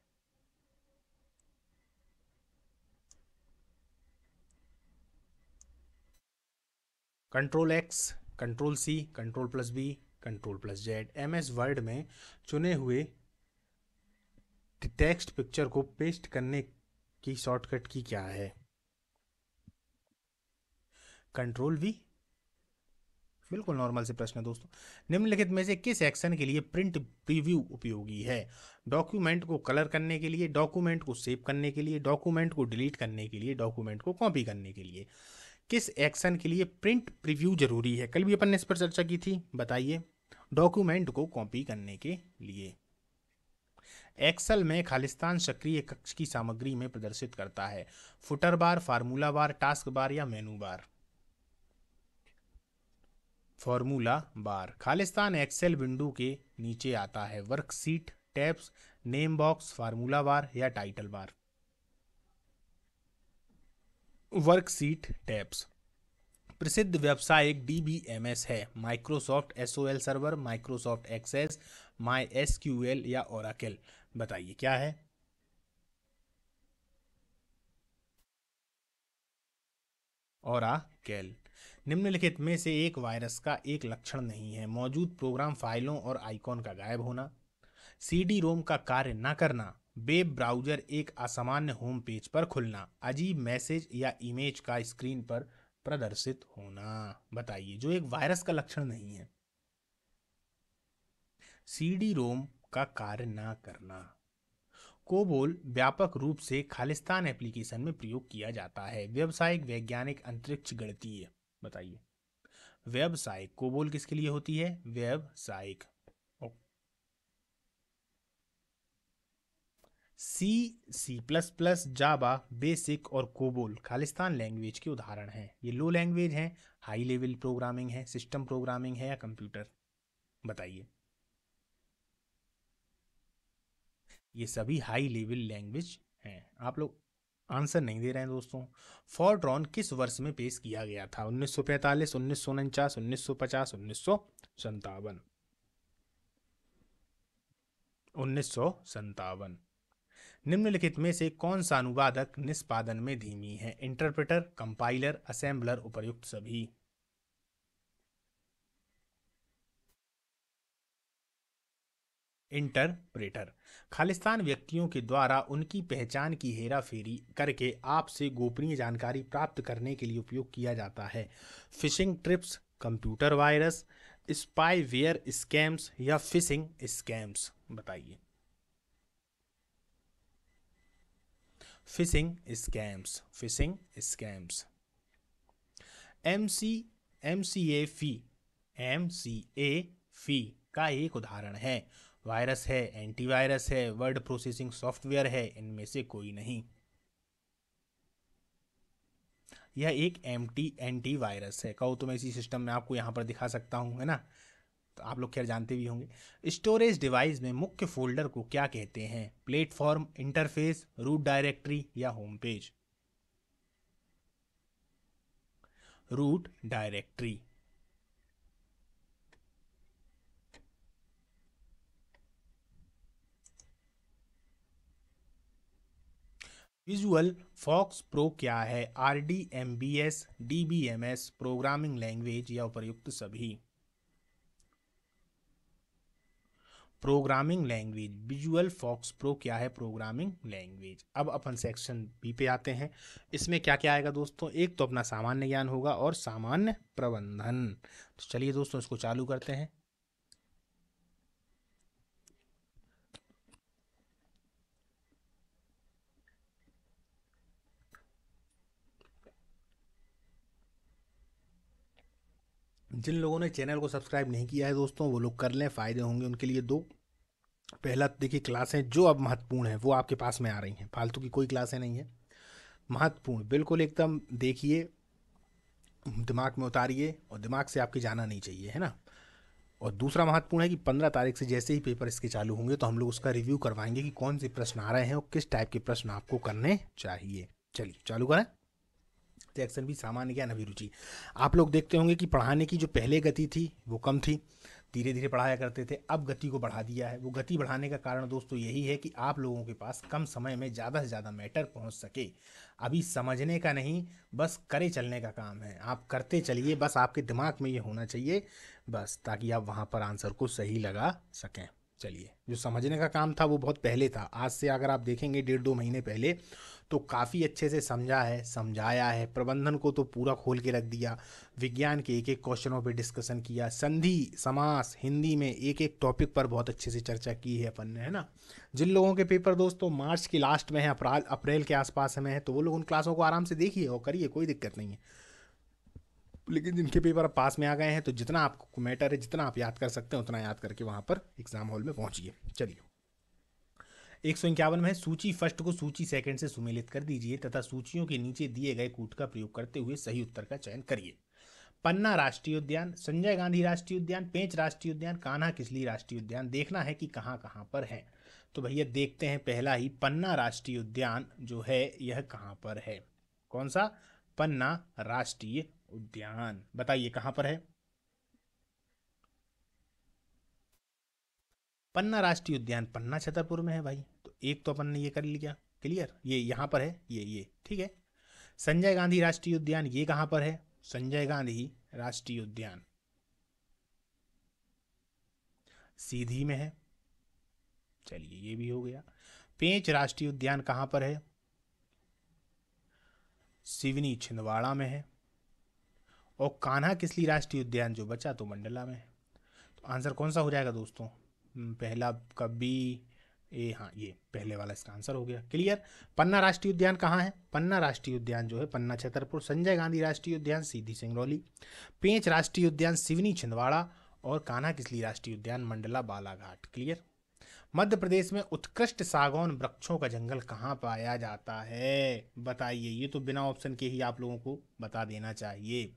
control X control C control plus B control plus Z M S Word में चुने हुए टेक्स्ट पिक्चर को पेस्ट करने की शॉर्टकट की क्या है कंट्रोल वी बिल्कुल नॉर्मल से प्रश्न है दोस्तों निम्नलिखित में से किस एक्शन के लिए प्रिंट प्रीव्यू उपयोगी है डॉक्यूमेंट को कलर करने के लिए डॉक्यूमेंट को सेव करने के लिए डॉक्यूमेंट को डिलीट करने के लिए डॉक्यूमेंट को कॉपी करने के लिए किस एक्शन के लिए प्रिंट प्रीव्यू जरूरी है कल भी अपन ने इस पर चर्चा की थी बताइए डॉक्यूमेंट को कॉपी करने के लिए एक्सल में खालिस्तान सक्रिय कक्ष की सामग्री में प्रदर्शित करता है footer bar formula bar task bar या मेनू बार फॉर्मूला बार खालिस्तान एक्सेल विंडो के नीचे आता है worksheet tabs name box formula bar या टाइटल बार वर्कशीट टैब्स प्रसिद्ध व्यावसायिक डीबीएमएस है Microsoft SQL server Microsoft Access my S या ओराकेल बताइए क्या है ओराकेल निम्नलिखित में से एक वायरस का एक लक्षण नहीं है मौजूद प्रोग्राम फाइलों और आइकॉन का गायब होना डी रोम का कार्य न करना वेब ब्राउजर एक असामान्य होम पेज पर खुलना अजीब मैसेज या इमेज का स्क्रीन पर प्रदर्शित होना बताइए जो एक वायरस का लक्षण नहीं है डी रोम का कार्य ना करना कोबोल व्यापक रूप से खालिस्तान एप्लीकेशन में प्रयोग किया जाता है व्यावसायिक वैज्ञानिक अंतरिक्ष गणतीय बताइए व्यावसायिक कोबोल किसके लिए होती है व्यावसायिक C C plus plus Java BASIC और कोबोल खालिस्तान लैंग्वेज के उदाहरण हैं ये लो लैंग्वेज हैं हाई लेवल प्रोग्रामिंग है सिस्टम प्रोग्रामिंग है या कंप्यूटर बताइए ये सभी हाई लेवल लैंग्वेज हैं आप लोग आंसर नहीं दे रहे हैं दोस्तों फॉरड्रॉन किस वर्ष में पेश किया गया था उन्नीस सौ पैंतालीस उन्नीस सौ उनचास उन्नीस सौ पचास उन्नीस सौ संतावन उन्नीस सौ संतावन निम्नलिखित में से कौन सा अनुवादक निष्पादन में धीमी है इंटरप्रेटर कंपाइलर असेंबलर उपयुक्त सभी इंटरप्रेटर खालिस्तान व्यक्तियों के द्वारा उनकी पहचान की हेरा फेरी करके आपसे गोपनीय जानकारी प्राप्त करने के लिए उपयोग किया जाता है phishing trips computer virus spyware scams या फिशिंग स्कैम्स बताइए phishing scams phishing scams M C McAfee McAfee का एक उदाहरण है वायरस है एंटीवायरस है वर्ड प्रोसेसिंग सॉफ्टवेयर है इनमें से कोई नहीं यह एक एम टी वायरस है कहो तो मैं इसी सिस्टम में आपको यहाँ पर दिखा सकता हूँ है ना तो आप लोग खैर जानते भी होंगे स्टोरेज डिवाइस में मुख्य फोल्डर को क्या कहते हैं प्लेटफॉर्म इंटरफेस रूट डायरेक्टरी या home page root directory Visual FoxPro क्या है R D B M S D B M S programming language या उपयुक्त सभी programming language Visual FoxPro क्या है प्रोग्रामिंग लैंग्वेज अब अपन सेक्शन बी पे आते हैं इसमें क्या क्या आएगा दोस्तों एक तो अपना सामान्य ज्ञान होगा और सामान्य प्रबंधन तो चलिए दोस्तों इसको चालू करते हैं जिन लोगों ने चैनल को सब्सक्राइब नहीं किया है दोस्तों वो लोग कर लें फ़ायदे होंगे उनके लिए दो पहला देखिए क्लासें जो अब महत्वपूर्ण है वो आपके पास में आ रही हैं फालतू की कोई क्लासें नहीं है महत्वपूर्ण बिल्कुल एकदम देखिए दिमाग में उतारिए और दिमाग से आपके जाना नहीं चाहिए है ना और दूसरा महत्वपूर्ण है कि पंद्रह तारीख से जैसे ही पेपर इसके चालू होंगे तो हम लोग उसका रिव्यू करवाएंगे कि कौन से प्रश्न आ रहे हैं और किस टाइप के प्रश्न आपको करने चाहिए चलिए चालू करें एक्शन भी सामान्य ज्ञान अभिरुचि आप लोग देखते होंगे कि पढ़ाने की जो पहले गति थी वो कम थी धीरे धीरे पढ़ाया करते थे अब गति को बढ़ा दिया है वो गति बढ़ाने का कारण दोस्तों यही है कि आप लोगों के पास कम समय में ज़्यादा से ज़्यादा मैटर पहुंच सके अभी समझने का नहीं बस करे चलने का काम है आप करते चलिए बस आपके दिमाग में ये होना चाहिए बस ताकि आप वहाँ पर आंसर को सही लगा सकें चलिए जो समझने का काम था वो बहुत पहले था आज से अगर आप देखेंगे डेढ़ दो महीने पहले तो काफ़ी अच्छे से समझा है समझाया है प्रबंधन को तो पूरा खोल के रख दिया विज्ञान के एक एक क्वेश्चनों पे डिस्कशन किया संधि समास हिंदी में एक एक टॉपिक पर बहुत अच्छे से चर्चा की है अपन ने है ना जिन लोगों के पेपर दोस्तों मार्च के लास्ट में है अप्रैल अप्रैल के आसपास में है तो वो लोग उन क्लासों को आराम से देखिए और करिए कोई दिक्कत नहीं है लेकिन जिनके पेपर पास में आ गए हैं तो जितना आपको मैटर है जितना आप याद कर सकते हैं उतना याद करके वहाँ पर एग्ज़ाम हॉल में पहुँचिए चलिए एक सौ इक्यावन में सूची फर्स्ट को सूची सेकंड से सुमेलित कर दीजिए तथा सूचियों के नीचे दिए गए कूट का प्रयोग करते हुए सही उत्तर का चयन करिए पन्ना राष्ट्रीय उद्यान संजय गांधी राष्ट्रीय उद्यान पेंच राष्ट्रीय उद्यान कान्हा किसली राष्ट्रीय उद्यान देखना है कि कहाँ कहाँ पर है तो भैया देखते हैं पहला ही पन्ना राष्ट्रीय उद्यान जो है यह कहाँ पर है कौन सा पन्ना राष्ट्रीय उद्यान बताइए कहाँ पर है पन्ना राष्ट्रीय उद्यान पन्ना छतरपुर में है भाई तो एक तो अपन ने ये कर लिया क्लियर ये यहाँ पर है ये ये ठीक है संजय गांधी राष्ट्रीय उद्यान ये कहाँ पर है संजय गांधी राष्ट्रीय उद्यान सीधी में है चलिए ये भी हो गया पेंच राष्ट्रीय उद्यान कहाँ पर है सिवनी छिंदवाड़ा में है और कान्हा किसली राष्ट्रीय उद्यान जो बचा तो मंडला में है तो आंसर कौन सा हो जाएगा दोस्तों हम्म, पहला का बी ए हाँ ये पहले वाला इसका आंसर हो गया क्लियर पन्ना राष्ट्रीय उद्यान कहाँ है पन्ना राष्ट्रीय उद्यान जो है पन्ना छतरपुर संजय गांधी राष्ट्रीय उद्यान सीधी सिंगरौली पेंच राष्ट्रीय उद्यान सिवनी छिंदवाड़ा और कान्हा किसली राष्ट्रीय उद्यान मंडला बालाघाट क्लियर मध्य प्रदेश में उत्कृष्ट सागौन वृक्षों का जंगल कहाँ पाया जाता है बताइए ये तो बिना ऑप्शन के ही आप लोगों को बता देना चाहिए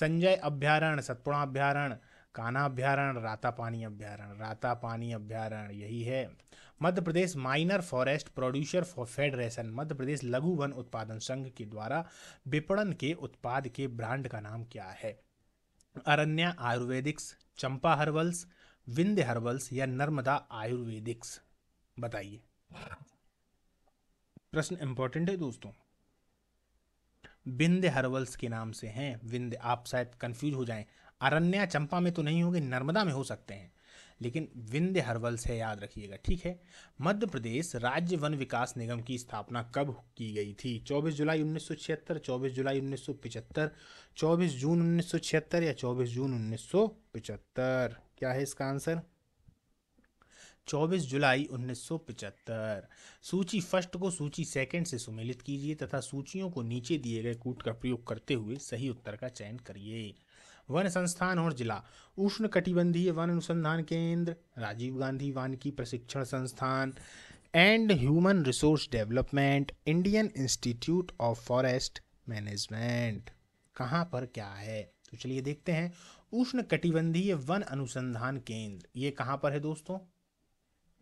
संजय अभ्यारण्य सतपुड़ा अभ्यारण्य कान्हा अभ्यारण्य रातापानी अभ्यारण्य रातापानी अभ्यारण्य यही है Madhya Pradesh minor forest producer for federation Madhya Pradesh लघु वन उत्पादन संघ के द्वारा विपणन के उत्पाद के ब्रांड का नाम क्या है अरण्य आयुर्वेदिक्स चंपा हर्बल्स विंध्य हर्बल्स या नर्मदा आयुर्वेदिक्स बताइए प्रश्न इंपॉर्टेंट है दोस्तों विंध्य हर्बल्स के नाम से हैं विंध्य आप शायद कंफ्यूज हो जाएं अरण्या चंपा में तो नहीं होंगे नर्मदा में हो सकते हैं लेकिन विंध्य हर्बल से याद रखिएगा ठीक है मध्य प्रदेश राज्य वन विकास निगम की स्थापना कब की गई थी 24 जुलाई 1976, 24 जुलाई 1975, 24 जून 1976 या 24 जून 1975 क्या है इसका आंसर 24 जुलाई 1975 सूची फर्स्ट को सूची सेकंड से सुमेलित कीजिए तथा सूचियों को नीचे दिए गए कूट का प्रयोग करते हुए सही उत्तर का चयन करिए वन संस्थान और जिला उष्ण कटिबंधीय वन अनुसंधान केंद्र राजीव गांधी वानिकी प्रशिक्षण संस्थान and human resource development Indian Institute of Forest Management कहाँ पर क्या है तो चलिए देखते हैं उष्ण कटिबंधीय वन अनुसंधान केंद्र ये कहाँ पर है दोस्तों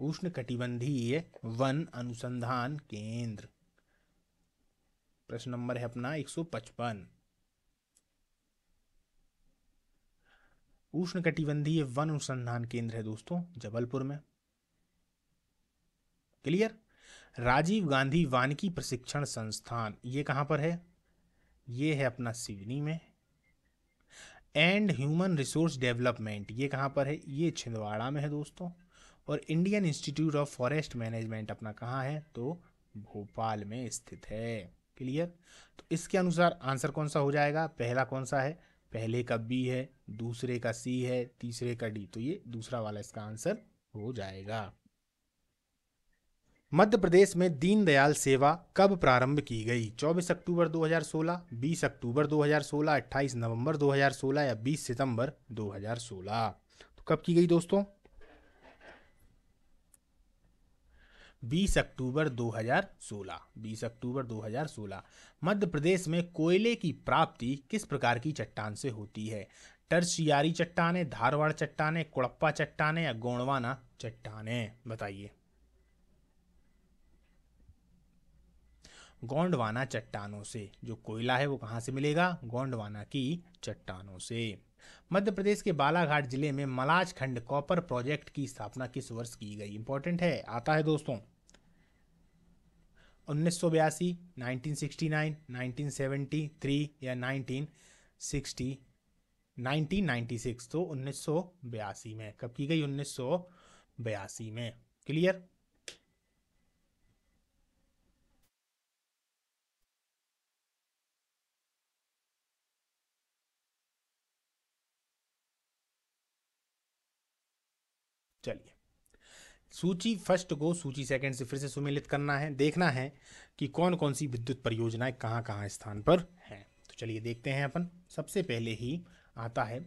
उष्ण कटिबंधीय वन अनुसंधान केंद्र प्रश्न नंबर है अपना 155 उष्णकटिबंधीय वन अनुसंधान केंद्र है दोस्तों जबलपुर में क्लियर राजीव गांधी वानिकी प्रशिक्षण संस्थान ये कहां पर है ये है अपना सिवनी में एंड ह्यूमन रिसोर्स डेवलपमेंट ये कहां पर है ये छिंदवाड़ा में है दोस्तों और Indian Institute of Forest Management अपना कहां है तो भोपाल में स्थित है क्लियर तो इसके अनुसार आंसर कौन सा हो जाएगा पहला कौन सा है पहले का बी है दूसरे का सी है तीसरे का डी तो ये दूसरा वाला इसका आंसर हो जाएगा मध्य प्रदेश में दीनदयाल सेवा कब प्रारंभ की गई 24 अक्टूबर 2016, 20 अक्टूबर 2016, 28 नवंबर 2016 या 20 सितंबर 2016 तो कब की गई दोस्तों 20 अक्टूबर 2016 20 अक्टूबर 2016 मध्य प्रदेश में कोयले की प्राप्ति किस प्रकार की चट्टान से होती है टर्शियारी चट्टाने धारवाड़ चट्टाने कुड़प्पा चट्टाने या गोंडवाना चट्टाने बताइए गोंडवाना चट्टानों से जो कोयला है वो कहाँ से मिलेगा गोंडवाना की चट्टानों से मध्य प्रदेश के बालाघाट जिले में मलाज खंड कॉपर प्रोजेक्ट की स्थापना किस वर्ष की गई इंपॉर्टेंट है आता है दोस्तों उन्नीस सौ बयासी nineteen sixty nine nineteen three या नाइनटीन सिक्सटी नाइनटीन सिक्स तो उन्नीस सौ बयासी में कब की गई उन्नीस सौ बयासी में क्लियर चलिए सूची फर्स्ट को सूची सेकंड से फिर से सुमेलित करना है देखना है कि कौन कौन सी विद्युत परियोजनाएं कहाँ कहाँ स्थान पर हैं तो चलिए देखते हैं अपन सबसे पहले ही आता है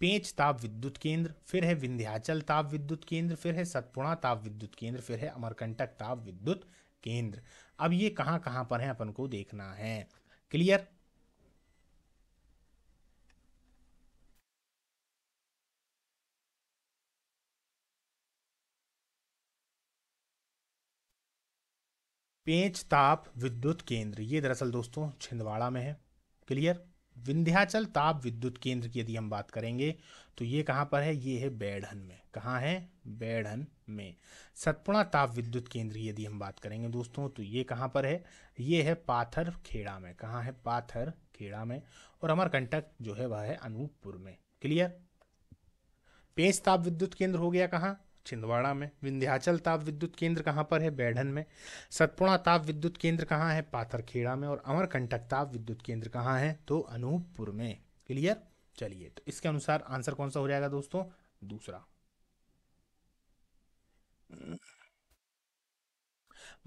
पेंच ताप विद्युत केंद्र फिर है विंध्याचल ताप विद्युत केंद्र फिर है सतपुणा ताप विद्युत केंद्र फिर है अमरकंटक ताप विद्युत केंद्र अब ये कहाँ कहाँ पर हैं अपन को देखना है क्लियर पेंच ताप विद्युत केंद्र ये दरअसल दोस्तों छिंदवाड़ा में है क्लियर विंध्याचल ताप विद्युत केंद्र की यदि हम बात करेंगे तो ये कहाँ पर है ये है बैढ़न में कहाँ है बैढ़न में सतपुड़ा ताप विद्युत केंद्र की यदि हम बात करेंगे दोस्तों तो ये कहाँ पर है ये है पाथर खेड़ा में कहाँ है पाथर खेड़ा में और अमरकंटक जो है वह है अनूपपुर में क्लियर पेंच ताप विद्युत केंद्र हो गया कहाँ छिंदवाड़ा में विंध्याचल ताप विद्युत केंद्र कहाँ पर है बैढ़न में सतपुड़ा ताप विद्युत केंद्र कहाँ है पाथरखेड़ा में और अमरकंटक ताप विद्युत केंद्र कहाँ है तो अनूपपुर में क्लियर चलिए तो इसके अनुसार आंसर कौन सा हो जाएगा दोस्तों दूसरा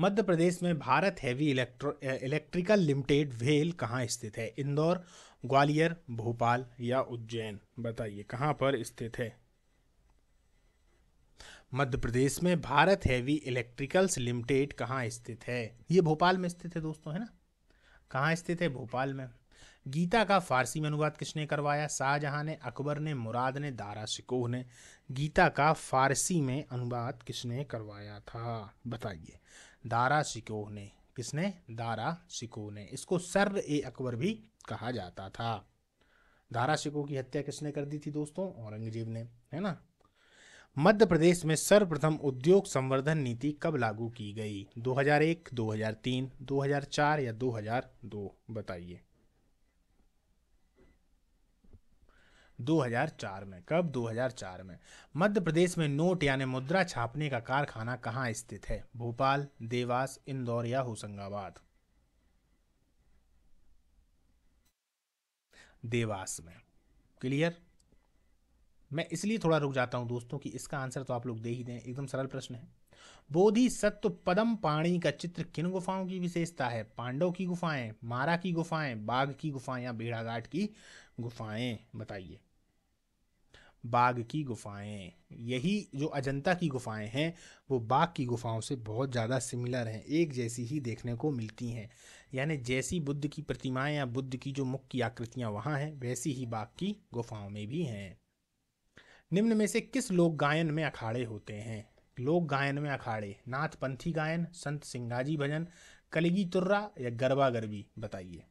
मध्य प्रदेश में Bharat heavy electro electrical limited वेल कहाँ स्थित है इंदौर ग्वालियर भोपाल या उज्जैन बताइए कहाँ पर स्थित है मध्य प्रदेश में भारत हैवी इलेक्ट्रिकल्स लिमिटेड कहाँ स्थित है ये भोपाल में स्थित है दोस्तों है ना कहाँ स्थित है भोपाल में गीता का फारसी में अनुवाद किसने करवाया शाहजहां ने अकबर ने मुराद ने दारा शिकोह ने गीता का फारसी में अनुवाद किसने करवाया था बताइए दारा शिकोह ने किसने दारा शिकोह ने इसको सर ए अकबर भी कहा जाता था दारा शिकोह की हत्या किसने कर दी थी दोस्तों औरंगजेब ने है ना मध्य प्रदेश में सर्वप्रथम उद्योग संवर्धन नीति कब लागू की गई 2001, 2003, 2004 या 2002 बताइए 2004 में कब 2004 में मध्य प्रदेश में नोट यानी मुद्रा छापने का कारखाना कहाँ स्थित है भोपाल देवास इंदौर या होशंगाबाद देवास में क्लियर मैं इसलिए थोड़ा रुक जाता हूँ दोस्तों कि इसका आंसर तो आप लोग दे ही दें एकदम सरल प्रश्न है बोधि सत्व पदम पाणी का चित्र किन गुफाओं की विशेषता है पांडव की गुफाएं मारा की गुफाएं बाघ की गुफाएं या भेड़ाघाट की गुफाएं बताइए बाघ की गुफाएं यही जो अजंता की गुफाएं हैं वो बाघ की गुफाओं से बहुत ज़्यादा सिमिलर हैं एक जैसी ही देखने को मिलती हैं यानी जैसी बुद्ध की प्रतिमाएं या बुद्ध की जो मुख्य आकृतियां वहाँ हैं वैसी ही बाघ की गुफाओं में भी हैं निम्न में से किस लोक गायन में अखाड़े होते हैं लोक गायन में अखाड़े नाथपंथी गायन संत सिंगाजी भजन कलगी तुर्रा या गरबा गरबी बताइए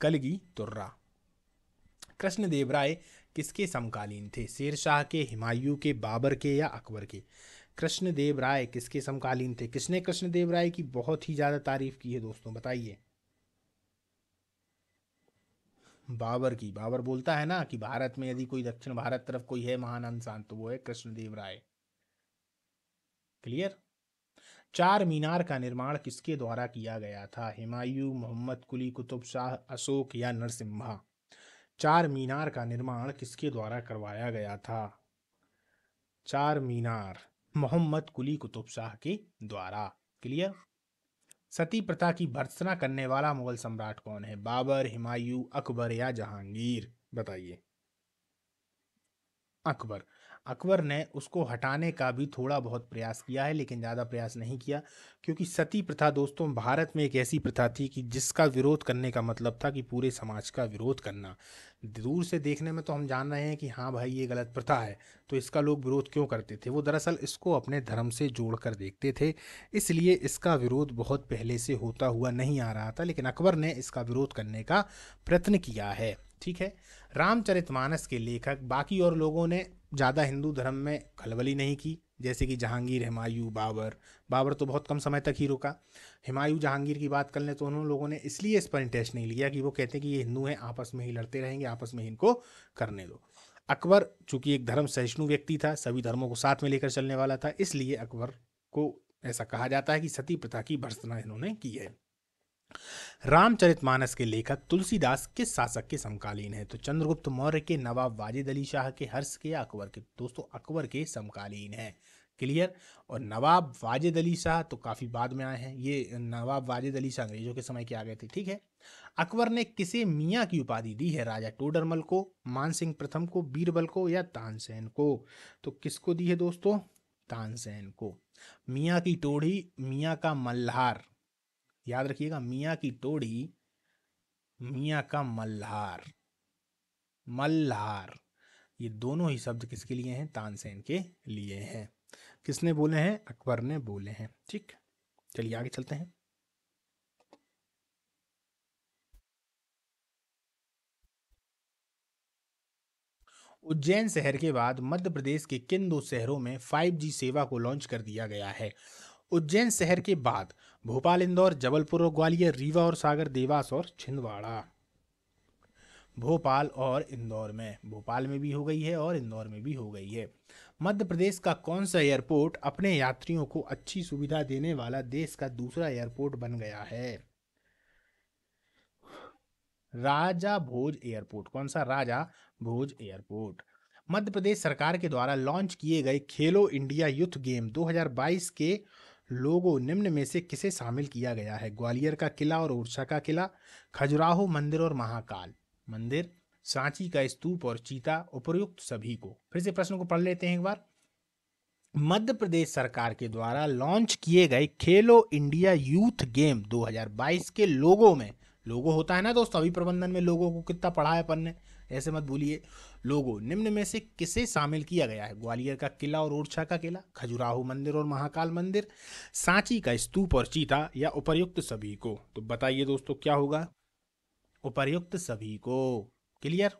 कलगी तुर्रा कृष्णदेव राय किसके समकालीन थे शेरशाह के हिमायू के बाबर के या अकबर के कृष्णदेव राय किसके समकालीन थे किसने कृष्णदेव राय की बहुत ही ज़्यादा तारीफ की है दोस्तों बताइए बाबर की बाबर बोलता है ना कि भारत में यदि कोई दक्षिण भारत तरफ कोई है महान इंसान तो वो है कृष्णदेव राय क्लियर चार मीनार का निर्माण किसके द्वारा किया गया था हिमायू मोहम्मद कुली कुतुब शाह अशोक या नरसिम्हा चार मीनार का निर्माण किसके द्वारा करवाया गया था चार मीनार मोहम्मद कुली कुतुब शाह के द्वारा क्लियर सती प्रथा की भर्सना करने वाला मुगल सम्राट कौन है बाबर हिमायू अकबर या जहांगीर बताइए अकबर अकबर ने उसको हटाने का भी थोड़ा बहुत प्रयास किया है लेकिन ज़्यादा प्रयास नहीं किया क्योंकि सती प्रथा दोस्तों भारत में एक ऐसी प्रथा थी कि जिसका विरोध करने का मतलब था कि पूरे समाज का विरोध करना दूर से देखने में तो हम जान रहे हैं कि हाँ भाई ये गलत प्रथा है तो इसका लोग विरोध क्यों करते थे वो दरअसल इसको अपने धर्म से जोड़कर देखते थे इसलिए इसका विरोध बहुत पहले से होता हुआ नहीं आ रहा था लेकिन अकबर ने इसका विरोध करने का प्रयत्न किया है ठीक है रामचरित मानस के लेखक बाकी और लोगों ने ज़्यादा हिंदू धर्म में खलबली नहीं की जैसे कि जहांगीर हमायूं बाबर बाबर तो बहुत कम समय तक ही रुका हमायूं जहांगीर की बात कर लें तो उन लोगों ने इसलिए इस पर इंटरेस्ट नहीं लिया कि वो कहते हैं कि ये हिंदू हैं आपस में ही लड़ते रहेंगे आपस में ही इनको करने दो अकबर चूंकि एक धर्म सहिष्णु व्यक्ति था सभी धर्मों को साथ में लेकर चलने वाला था इसलिए अकबर को ऐसा कहा जाता है कि सती प्रथा की भर्सना इन्होंने की है रामचरितमानस के लेखक तुलसीदास किस शासक के समकालीन है तो चंद्रगुप्त मौर्य के नवाब वाजिद अली शाह के हर्ष के अकबर के दोस्तों अकबर के समकालीन है क्लियर और नवाब वाजिद अली शाह तो काफ़ी बाद में आए हैं ये नवाब वाजिद अली शाह अंग्रेजों के समय के आ गए थे ठीक है अकबर ने किसे मियाँ की उपाधि दी है राजा टोडरमल को मान सिंह प्रथम को बीरबल को या तानसेन को तो किसको दी है दोस्तों तानसेन को मियाँ की टोढ़ी मियाँ का मल्हार याद रखिएगा मियाँ की टोड़ी मियाँ का मल्हार मल्हार ये दोनों ही शब्द किसके लिए हैं तानसेन के लिए हैं किसने बोले हैं अकबर ने बोले हैं ठीक चलिए आगे चलते हैं उज्जैन शहर के बाद मध्य प्रदेश के किन दो शहरों में 5G सेवा को लॉन्च कर दिया गया है उज्जैन शहर के बाद भोपाल इंदौर जबलपुर और ग्वालियर रीवा और सागर देवास और छिंदवाड़ा भोपाल और इंदौर में भोपाल में भी हो गई है और इंदौर में भी हो गई है मध्य प्रदेश का कौन सा एयरपोर्ट अपने यात्रियों को अच्छी सुविधा देने वाला देश का दूसरा एयरपोर्ट बन गया है राजा भोज एयरपोर्ट कौन सा राजा भोज एयरपोर्ट मध्य प्रदेश सरकार के द्वारा लॉन्च किए गए खेलो इंडिया यूथ गेम 2022 के लोगो निम्न में से किसे शामिल किया गया है ग्वालियर का किला और ओरछा का किला खजुराहो मंदिर और महाकाल मंदिर सांची का स्तूप और चीता उपयुक्त सभी को फिर से प्रश्न को पढ़ लेते हैं एक बार मध्य प्रदेश सरकार के द्वारा लॉन्च किए गए खेलो इंडिया यूथ गेम 2022 के लोगों में लोगो होता है ना दोस्तों अभी प्रबंधन में लोगों को कितना पढ़ा है अपन ने ऐसे मत भूलिए लोगो निम्न में से किसे शामिल किया गया है ग्वालियर का किला और ओरछा का किला खजुराहो मंदिर और महाकाल मंदिर सांची का स्तूप और चीता या उपर्युक्त सभी को तो बताइए दोस्तों क्या होगा उपर्युक्त सभी को क्लियर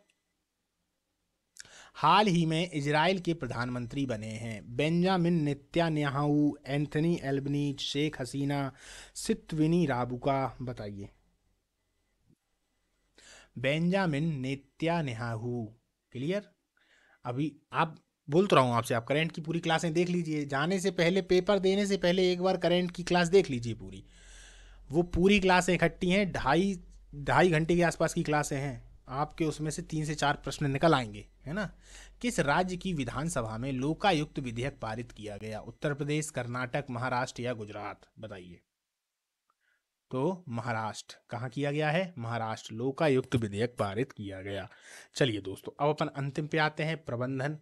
हाल ही में इजराइल के प्रधानमंत्री बने हैं Benjamin Netanyahu Anthony Albanese Sheikh Hasina Sitiveni Rabuka बताइए बेंजामिन नित्यान्याहू क्लियर अभी आप बोल तो रहा हूँ आपसे आप करंट की पूरी क्लासें देख लीजिए जाने से पहले पेपर देने से पहले एक बार करंट की क्लास देख लीजिए पूरी वो पूरी क्लासें इकट्ठी हैं ढाई ढाई घंटे के आसपास की क्लासें हैं आपके उसमें से तीन से चार प्रश्न निकल आएंगे है ना किस राज्य की विधानसभा में लोकायुक्त विधेयक पारित किया गया उत्तर प्रदेश कर्नाटक महाराष्ट्र या गुजरात बताइए तो महाराष्ट्र कहाँ किया गया है महाराष्ट्र लोकायुक्त विधेयक पारित किया गया चलिए दोस्तों अब अपन अंतिम पे आते हैं प्रबंधन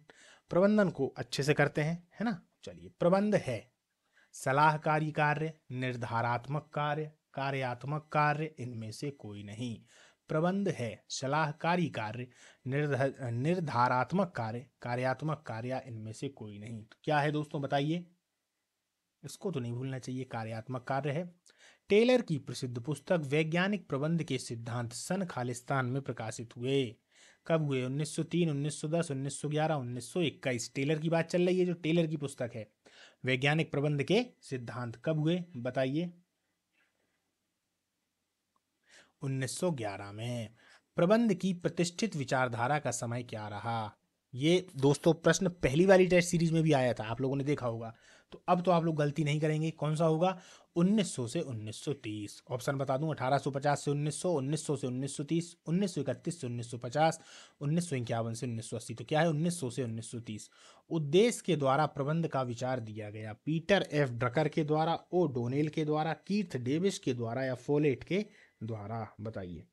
प्रबंधन को अच्छे से करते हैं है ना चलिए प्रबंध है सलाहकारी कार्य निर्धारात्मक कार्य कार्यात्मक कार्य इनमें से कोई नहीं प्रबंध है सलाहकारी कार्य निर्धा निर्धारात्मक कार्य कार्यात्मक कार्य इनमें से कोई नहीं तो क्या है दोस्तों बताइए इसको तो नहीं भूलना चाहिए कार्यात्मक कार्य है टेलर की प्रसिद्ध पुस्तक वैज्ञानिक प्रबंध के सिद्धांत सन खालिस्तान में प्रकाशित हुए कब हुए 1903, 1910, 1911, 1921 टेलर की बात चल रही है जो टेलर की पुस्तक है वैज्ञानिक प्रबंध के सिद्धांत कब हुए बताइए 1911 में प्रबंध की प्रतिष्ठित विचारधारा का समय क्या रहा ये दोस्तों प्रश्न पहली वाली टेस्ट सीरीज में भी आया था आप लोगों ने देखा होगा तो अब तो आप लोग गलती नहीं करेंगे कौन सा होगा 1900 से 1930 ऑप्शन बता दूं 1850 से 1900 1900 से 1930 1931 से 1950 उन्नीस से 1980 तो क्या है 1900 से 1930 उद्देश्य के द्वारा प्रबंध का विचार दिया गया पीटर एफ ड्रकर के द्वारा ओ डोनेल के द्वारा कीर्थ डेविस के द्वारा या फोलेट के द्वारा बताइए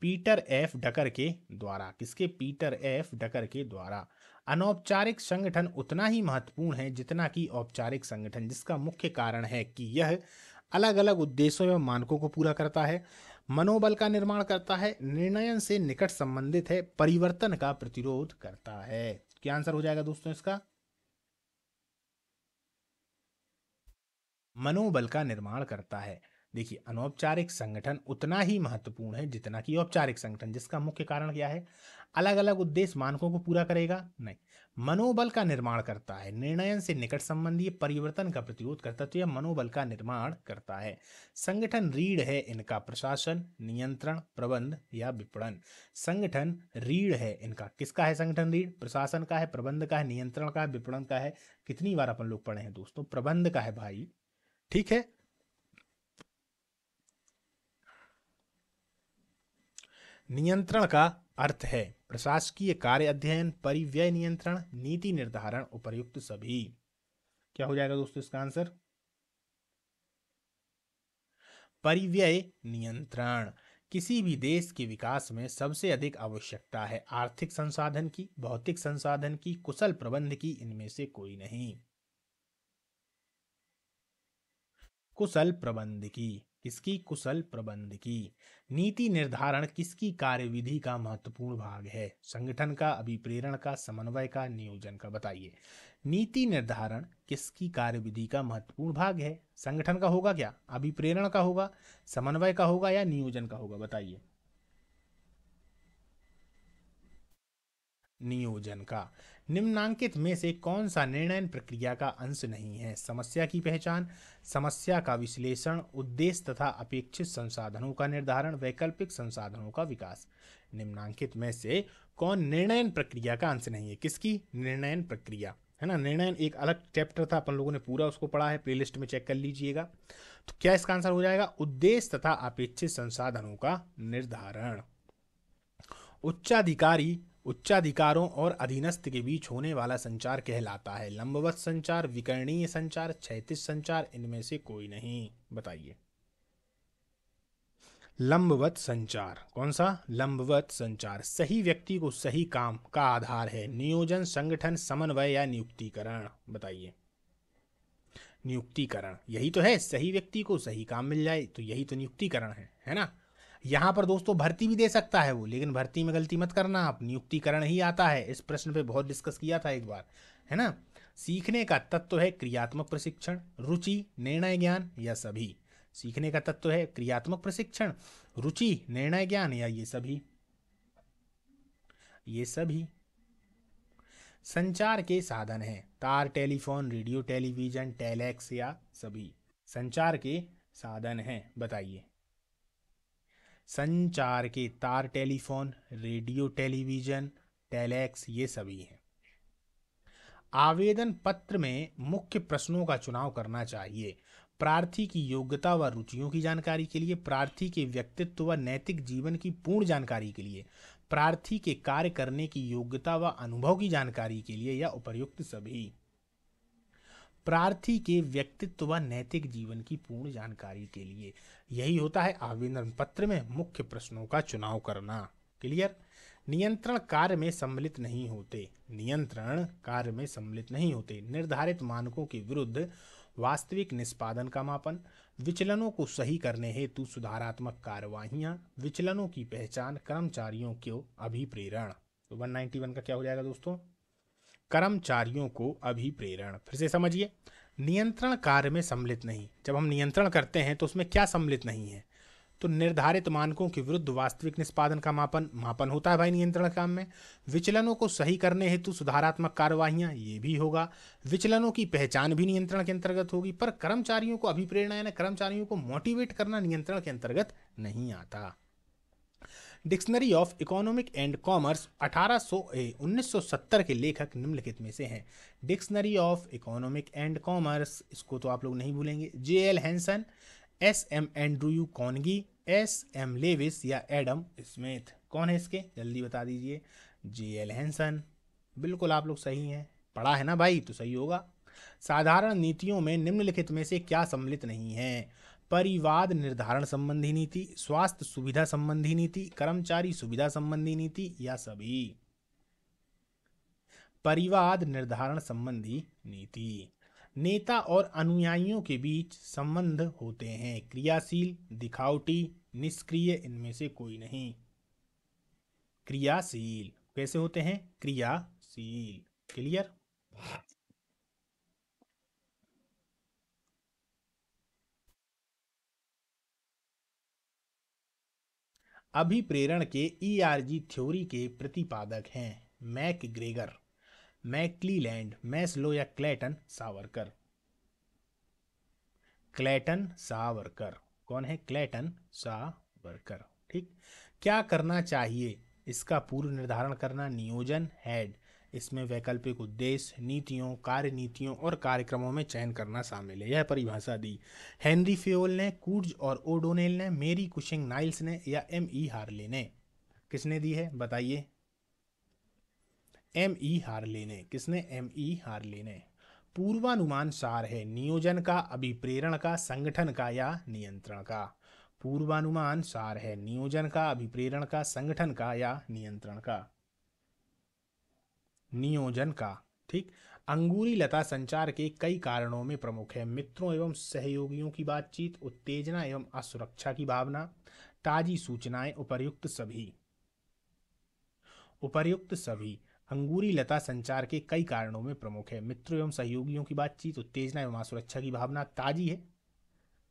पीटर एफ डकर के द्वारा किसके पीटर एफ डकर के द्वारा अनौपचारिक संगठन उतना ही महत्वपूर्ण है जितना कि औपचारिक संगठन जिसका मुख्य कारण है कि यह अलग अलग उद्देश्यों एवं मानकों को पूरा करता है मनोबल का निर्माण करता है निर्णयन से निकट संबंधित है परिवर्तन का प्रतिरोध करता है क्या आंसर हो जाएगा दोस्तों इसका मनोबल का निर्माण करता है देखिए अनौपचारिक संगठन उतना ही महत्वपूर्ण है जितना कि औपचारिक संगठन जिसका मुख्य कारण क्या है अलग अलग उद्देश्य मानकों को पूरा करेगा नहीं मनोबल का निर्माण करता है निर्णयन से निकट संबंधी परिवर्तन का प्रतिरोध करता है तो यह मनोबल का निर्माण करता है संगठन रीढ़ है इनका प्रशासन नियंत्रण प्रबंध या विपणन संगठन रीढ़ है इनका किसका है संगठन रीढ़ प्रशासन का है प्रबंध का है नियंत्रण का है विपणन का है कितनी बार अपन लोग पढ़े हैं दोस्तों प्रबंध का है भाई ठीक है नियंत्रण का अर्थ है प्रशासकीय कार्य अध्ययन परिव्यय नियंत्रण नीति निर्धारण उपयुक्त सभी क्या हो जाएगा दोस्तों इसका आंसर परिव्यय नियंत्रण किसी भी देश के विकास में सबसे अधिक आवश्यकता है आर्थिक संसाधन की भौतिक संसाधन की कुशल प्रबंध की इनमें से कोई नहीं कुशल प्रबंध की किसकी कुशल की नीति निर्धारण किसकी कार्यविधि का महत्वपूर्ण भाग है संगठन का अभिप्रेरण का समन्वय का नियोजन का बताइए नीति निर्धारण किसकी कार्यविधि का महत्वपूर्ण भाग है संगठन का होगा क्या अभिप्रेरण का होगा समन्वय का होगा या नियोजन का होगा बताइए नियोजन का निम्नांकित में से कौन सा निर्णय प्रक्रिया का अंश नहीं है समस्या की पहचान समस्या का विश्लेषण उद्देश्य तथा अपेक्षित संसाधनों का निर्धारण वैकल्पिक संसाधनों का विकास निम्नांकित में से कौन निर्णयन प्रक्रिया का अंश नहीं है किसकी निर्णयन प्रक्रिया है ना निर्णयन एक अलग चैप्टर था अपन लोगों ने पूरा उसको पढ़ा है प्लेलिस्ट में चेक कर लीजिएगा तो क्या इसका आंसर हो जाएगा उद्देश्य तथा अपेक्षित संसाधनों का निर्धारण उच्चाधिकारी उच्चाधिकारों और अधीनस्थ के बीच होने वाला संचार कहलाता है लंबवत संचार विकरणीय संचार क्षैतिज संचार इनमें से कोई नहीं बताइए लंबवत संचार कौन सा लंबवत संचार सही व्यक्ति को सही काम का आधार है नियोजन संगठन समन्वय या नियुक्तिकरण बताइए नियुक्तिकरण यही तो है सही व्यक्ति को सही काम मिल जाए तो यही तो नियुक्तिकरण है है ना यहाँ पर दोस्तों भर्ती भी दे सकता है वो लेकिन भर्ती में गलती मत करना आप नियुक्तिकरण ही आता है इस प्रश्न पे बहुत डिस्कस किया था एक बार है ना सीखने का तत्व है क्रियात्मक प्रशिक्षण रुचि निर्णय ज्ञान या सभी सीखने का तत्व है क्रियात्मक प्रशिक्षण रुचि निर्णय ज्ञान या ये सभी ये सभी संचार के साधन हैं तार टेलीफोन रेडियो टेलीविजन टेलेक्स या सभी संचार के साधन हैं बताइए संचार के तार टेलीफोन रेडियो टेलीविजन टेलेक्स ये सभी हैं आवेदन पत्र में मुख्य प्रश्नों का चुनाव करना चाहिए प्रार्थी की योग्यता व रुचियों की जानकारी के लिए प्रार्थी के व्यक्तित्व व नैतिक जीवन की पूर्ण जानकारी के लिए प्रार्थी के कार्य करने की योग्यता व अनुभव की जानकारी के लिए या उपयुक्त सभी प्रार्थी के व्यक्तित्व व नैतिक जीवन की पूर्ण जानकारी के लिए यही होता है आवेदन पत्र में मुख्य प्रश्नों का चुनाव करना क्लियर नियंत्रण कार्य में सम्मिलित नहीं होते नियंत्रण कार्य में सम्मिलित नहीं होते निर्धारित मानकों के विरुद्ध वास्तविक निष्पादन का मापन विचलनों को सही करने हेतु सुधारात्मक कार्यवाहियाँ विचलनों की पहचान कर्मचारियों को अभिप्रेरण तो 191 का क्या हो जाएगा दोस्तों कर्मचारियों को अभिप्रेरण फिर से समझिए नियंत्रण कार्य में सम्मिलित नहीं जब हम नियंत्रण करते हैं तो उसमें क्या सम्मिलित नहीं है तो निर्धारित मानकों के विरुद्ध वास्तविक निष्पादन का मापन मापन होता है भाई नियंत्रण काम में विचलनों को सही करने हेतु सुधारात्मक कार्यवाहियाँ ये भी होगा विचलनों की पहचान भी नियंत्रण के अंतर्गत होगी पर कर्मचारियों को अभिप्रेरणा यानी कर्मचारियों को मोटिवेट करना नियंत्रण के अंतर्गत नहीं आता dictionary of economic and commerce 1800 1970 के लेखक निम्नलिखित में से हैं dictionary of economic and commerce इसको तो आप लोग नहीं भूलेंगे J L Hanson S M Andrew Kongi S M Lewis या एडम स्मिथ कौन है इसके जल्दी बता दीजिए जे एल हैंसन बिल्कुल आप लोग सही हैं पढ़ा है ना भाई तो सही होगा साधारण नीतियों में निम्नलिखित में से क्या सम्मिलित नहीं है परिवाद निर्धारण संबंधी नीति स्वास्थ्य सुविधा संबंधी नीति कर्मचारी सुविधा संबंधी नीति या सभी परिवाद निर्धारण संबंधी नीति नेता और अनुयायियों के बीच संबंध होते हैं क्रियाशील दिखावटी निष्क्रिय इनमें से कोई नहीं क्रियाशील कैसे होते हैं क्रियाशील क्लियर अभिप्रेरण के ईआरजी e थ्योरी के प्रतिपादक हैं मैक ग्रेगर मैकलीलैंड मैस्लो या क्लेटन सावरकर क्लेटन सावरकर कौन है क्लेटन सावरकर ठीक क्या करना चाहिए इसका पूर्व निर्धारण करना नियोजन हैड इसमें वैकल्पिक उद्देश्य नीतियों कार्य नीतियों और कार्यक्रमों में चयन करना शामिल है यह परिभाषा दी हेनरी फ्योल ने कूर्ज और ओडोनेल ने मेरी कुशिंग नाइल्स ने या एम ई हार्ले ने किसने दी है बताइए एम ई हार्ले ने किसने एम ई हार्ले ने पूर्वानुमान सार है नियोजन का अभिप्रेरण का संगठन का या नियंत्रण का पूर्वानुमान सार है नियोजन का अभिप्रेरण का संगठन का या नियंत्रण का नियोजन का ठीक अंगूरी लता संचार के कई कारणों में प्रमुख है मित्रों एवं सहयोगियों की बातचीत उत्तेजना एवं असुरक्षा की भावना ताजी सूचनाएं उपर्युक्त सभी उपर्युक्त सभी अंगूरी लता संचार के कई कारणों में प्रमुख है मित्रों एवं सहयोगियों की बातचीत उत्तेजना एवं असुरक्षा की भावना ताजी है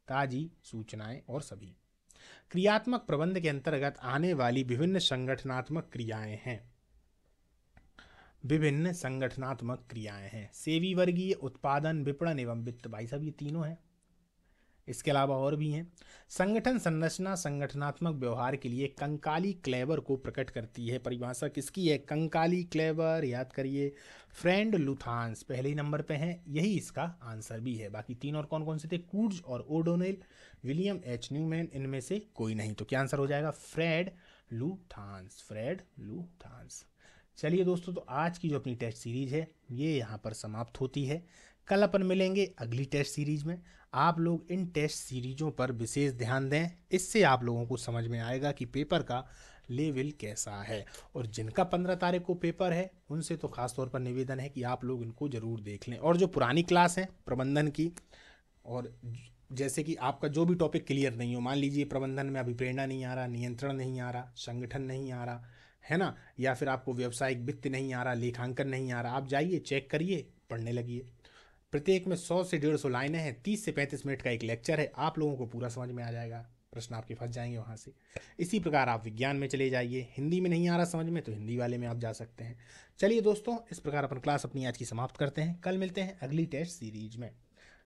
ताजी सूचनाएं और सभी क्रियात्मक प्रबंध के अंतर्गत आने वाली विभिन्न संगठनात्मक क्रियाएं हैं विभिन्न संगठनात्मक क्रियाएं हैं सेवी वर्गीय उत्पादन विपणन एवं वित्त भाई सब ये तीनों हैं इसके अलावा और भी हैं संगठन संरचना संगठनात्मक व्यवहार के लिए कंकाली क्लेवर को प्रकट करती है परिभाषा किसकी है कंकाली क्लेवर याद करिए फ्रेंड लुथांस पहले नंबर पे हैं यही इसका आंसर भी है बाकी तीन और कौन कौन से थे कूर्ज और ओडोनेल विलियम एच न्यूमैन इनमें से कोई नहीं तो क्या आंसर हो जाएगा फ्रेड लुथांस फ्रेड लुथांस चलिए दोस्तों तो आज की जो अपनी टेस्ट सीरीज है ये यहाँ पर समाप्त होती है कल अपन मिलेंगे अगली टेस्ट सीरीज में आप लोग इन टेस्ट सीरीजों पर विशेष ध्यान दें इससे आप लोगों को समझ में आएगा कि पेपर का लेवल कैसा है और जिनका पंद्रह तारीख को पेपर है उनसे तो खास तौर पर निवेदन है कि आप लोग इनको ज़रूर देख लें और जो पुरानी क्लास है प्रबंधन की और जैसे कि आपका जो भी टॉपिक क्लियर नहीं हो मान लीजिए प्रबंधन में अभिप्रेरणा नहीं आ रहा नियंत्रण नहीं आ रहा संगठन नहीं आ रहा है ना या फिर आपको व्यावसायिक वित्त नहीं आ रहा लेखांकन नहीं आ रहा आप जाइए चेक करिए पढ़ने लगिए प्रत्येक में सौ से डेढ़ सौ लाइनें हैं तीस से पैंतीस मिनट का एक लेक्चर है आप लोगों को पूरा समझ में आ जाएगा प्रश्न आपके फंस जाएंगे वहाँ से इसी प्रकार आप विज्ञान में चले जाइए हिंदी में नहीं आ रहा समझ में तो हिंदी वाले में आप जा सकते हैं चलिए दोस्तों इस प्रकार अपन क्लास अपनी आज की समाप्त करते हैं कल मिलते हैं अगली टेस्ट सीरीज में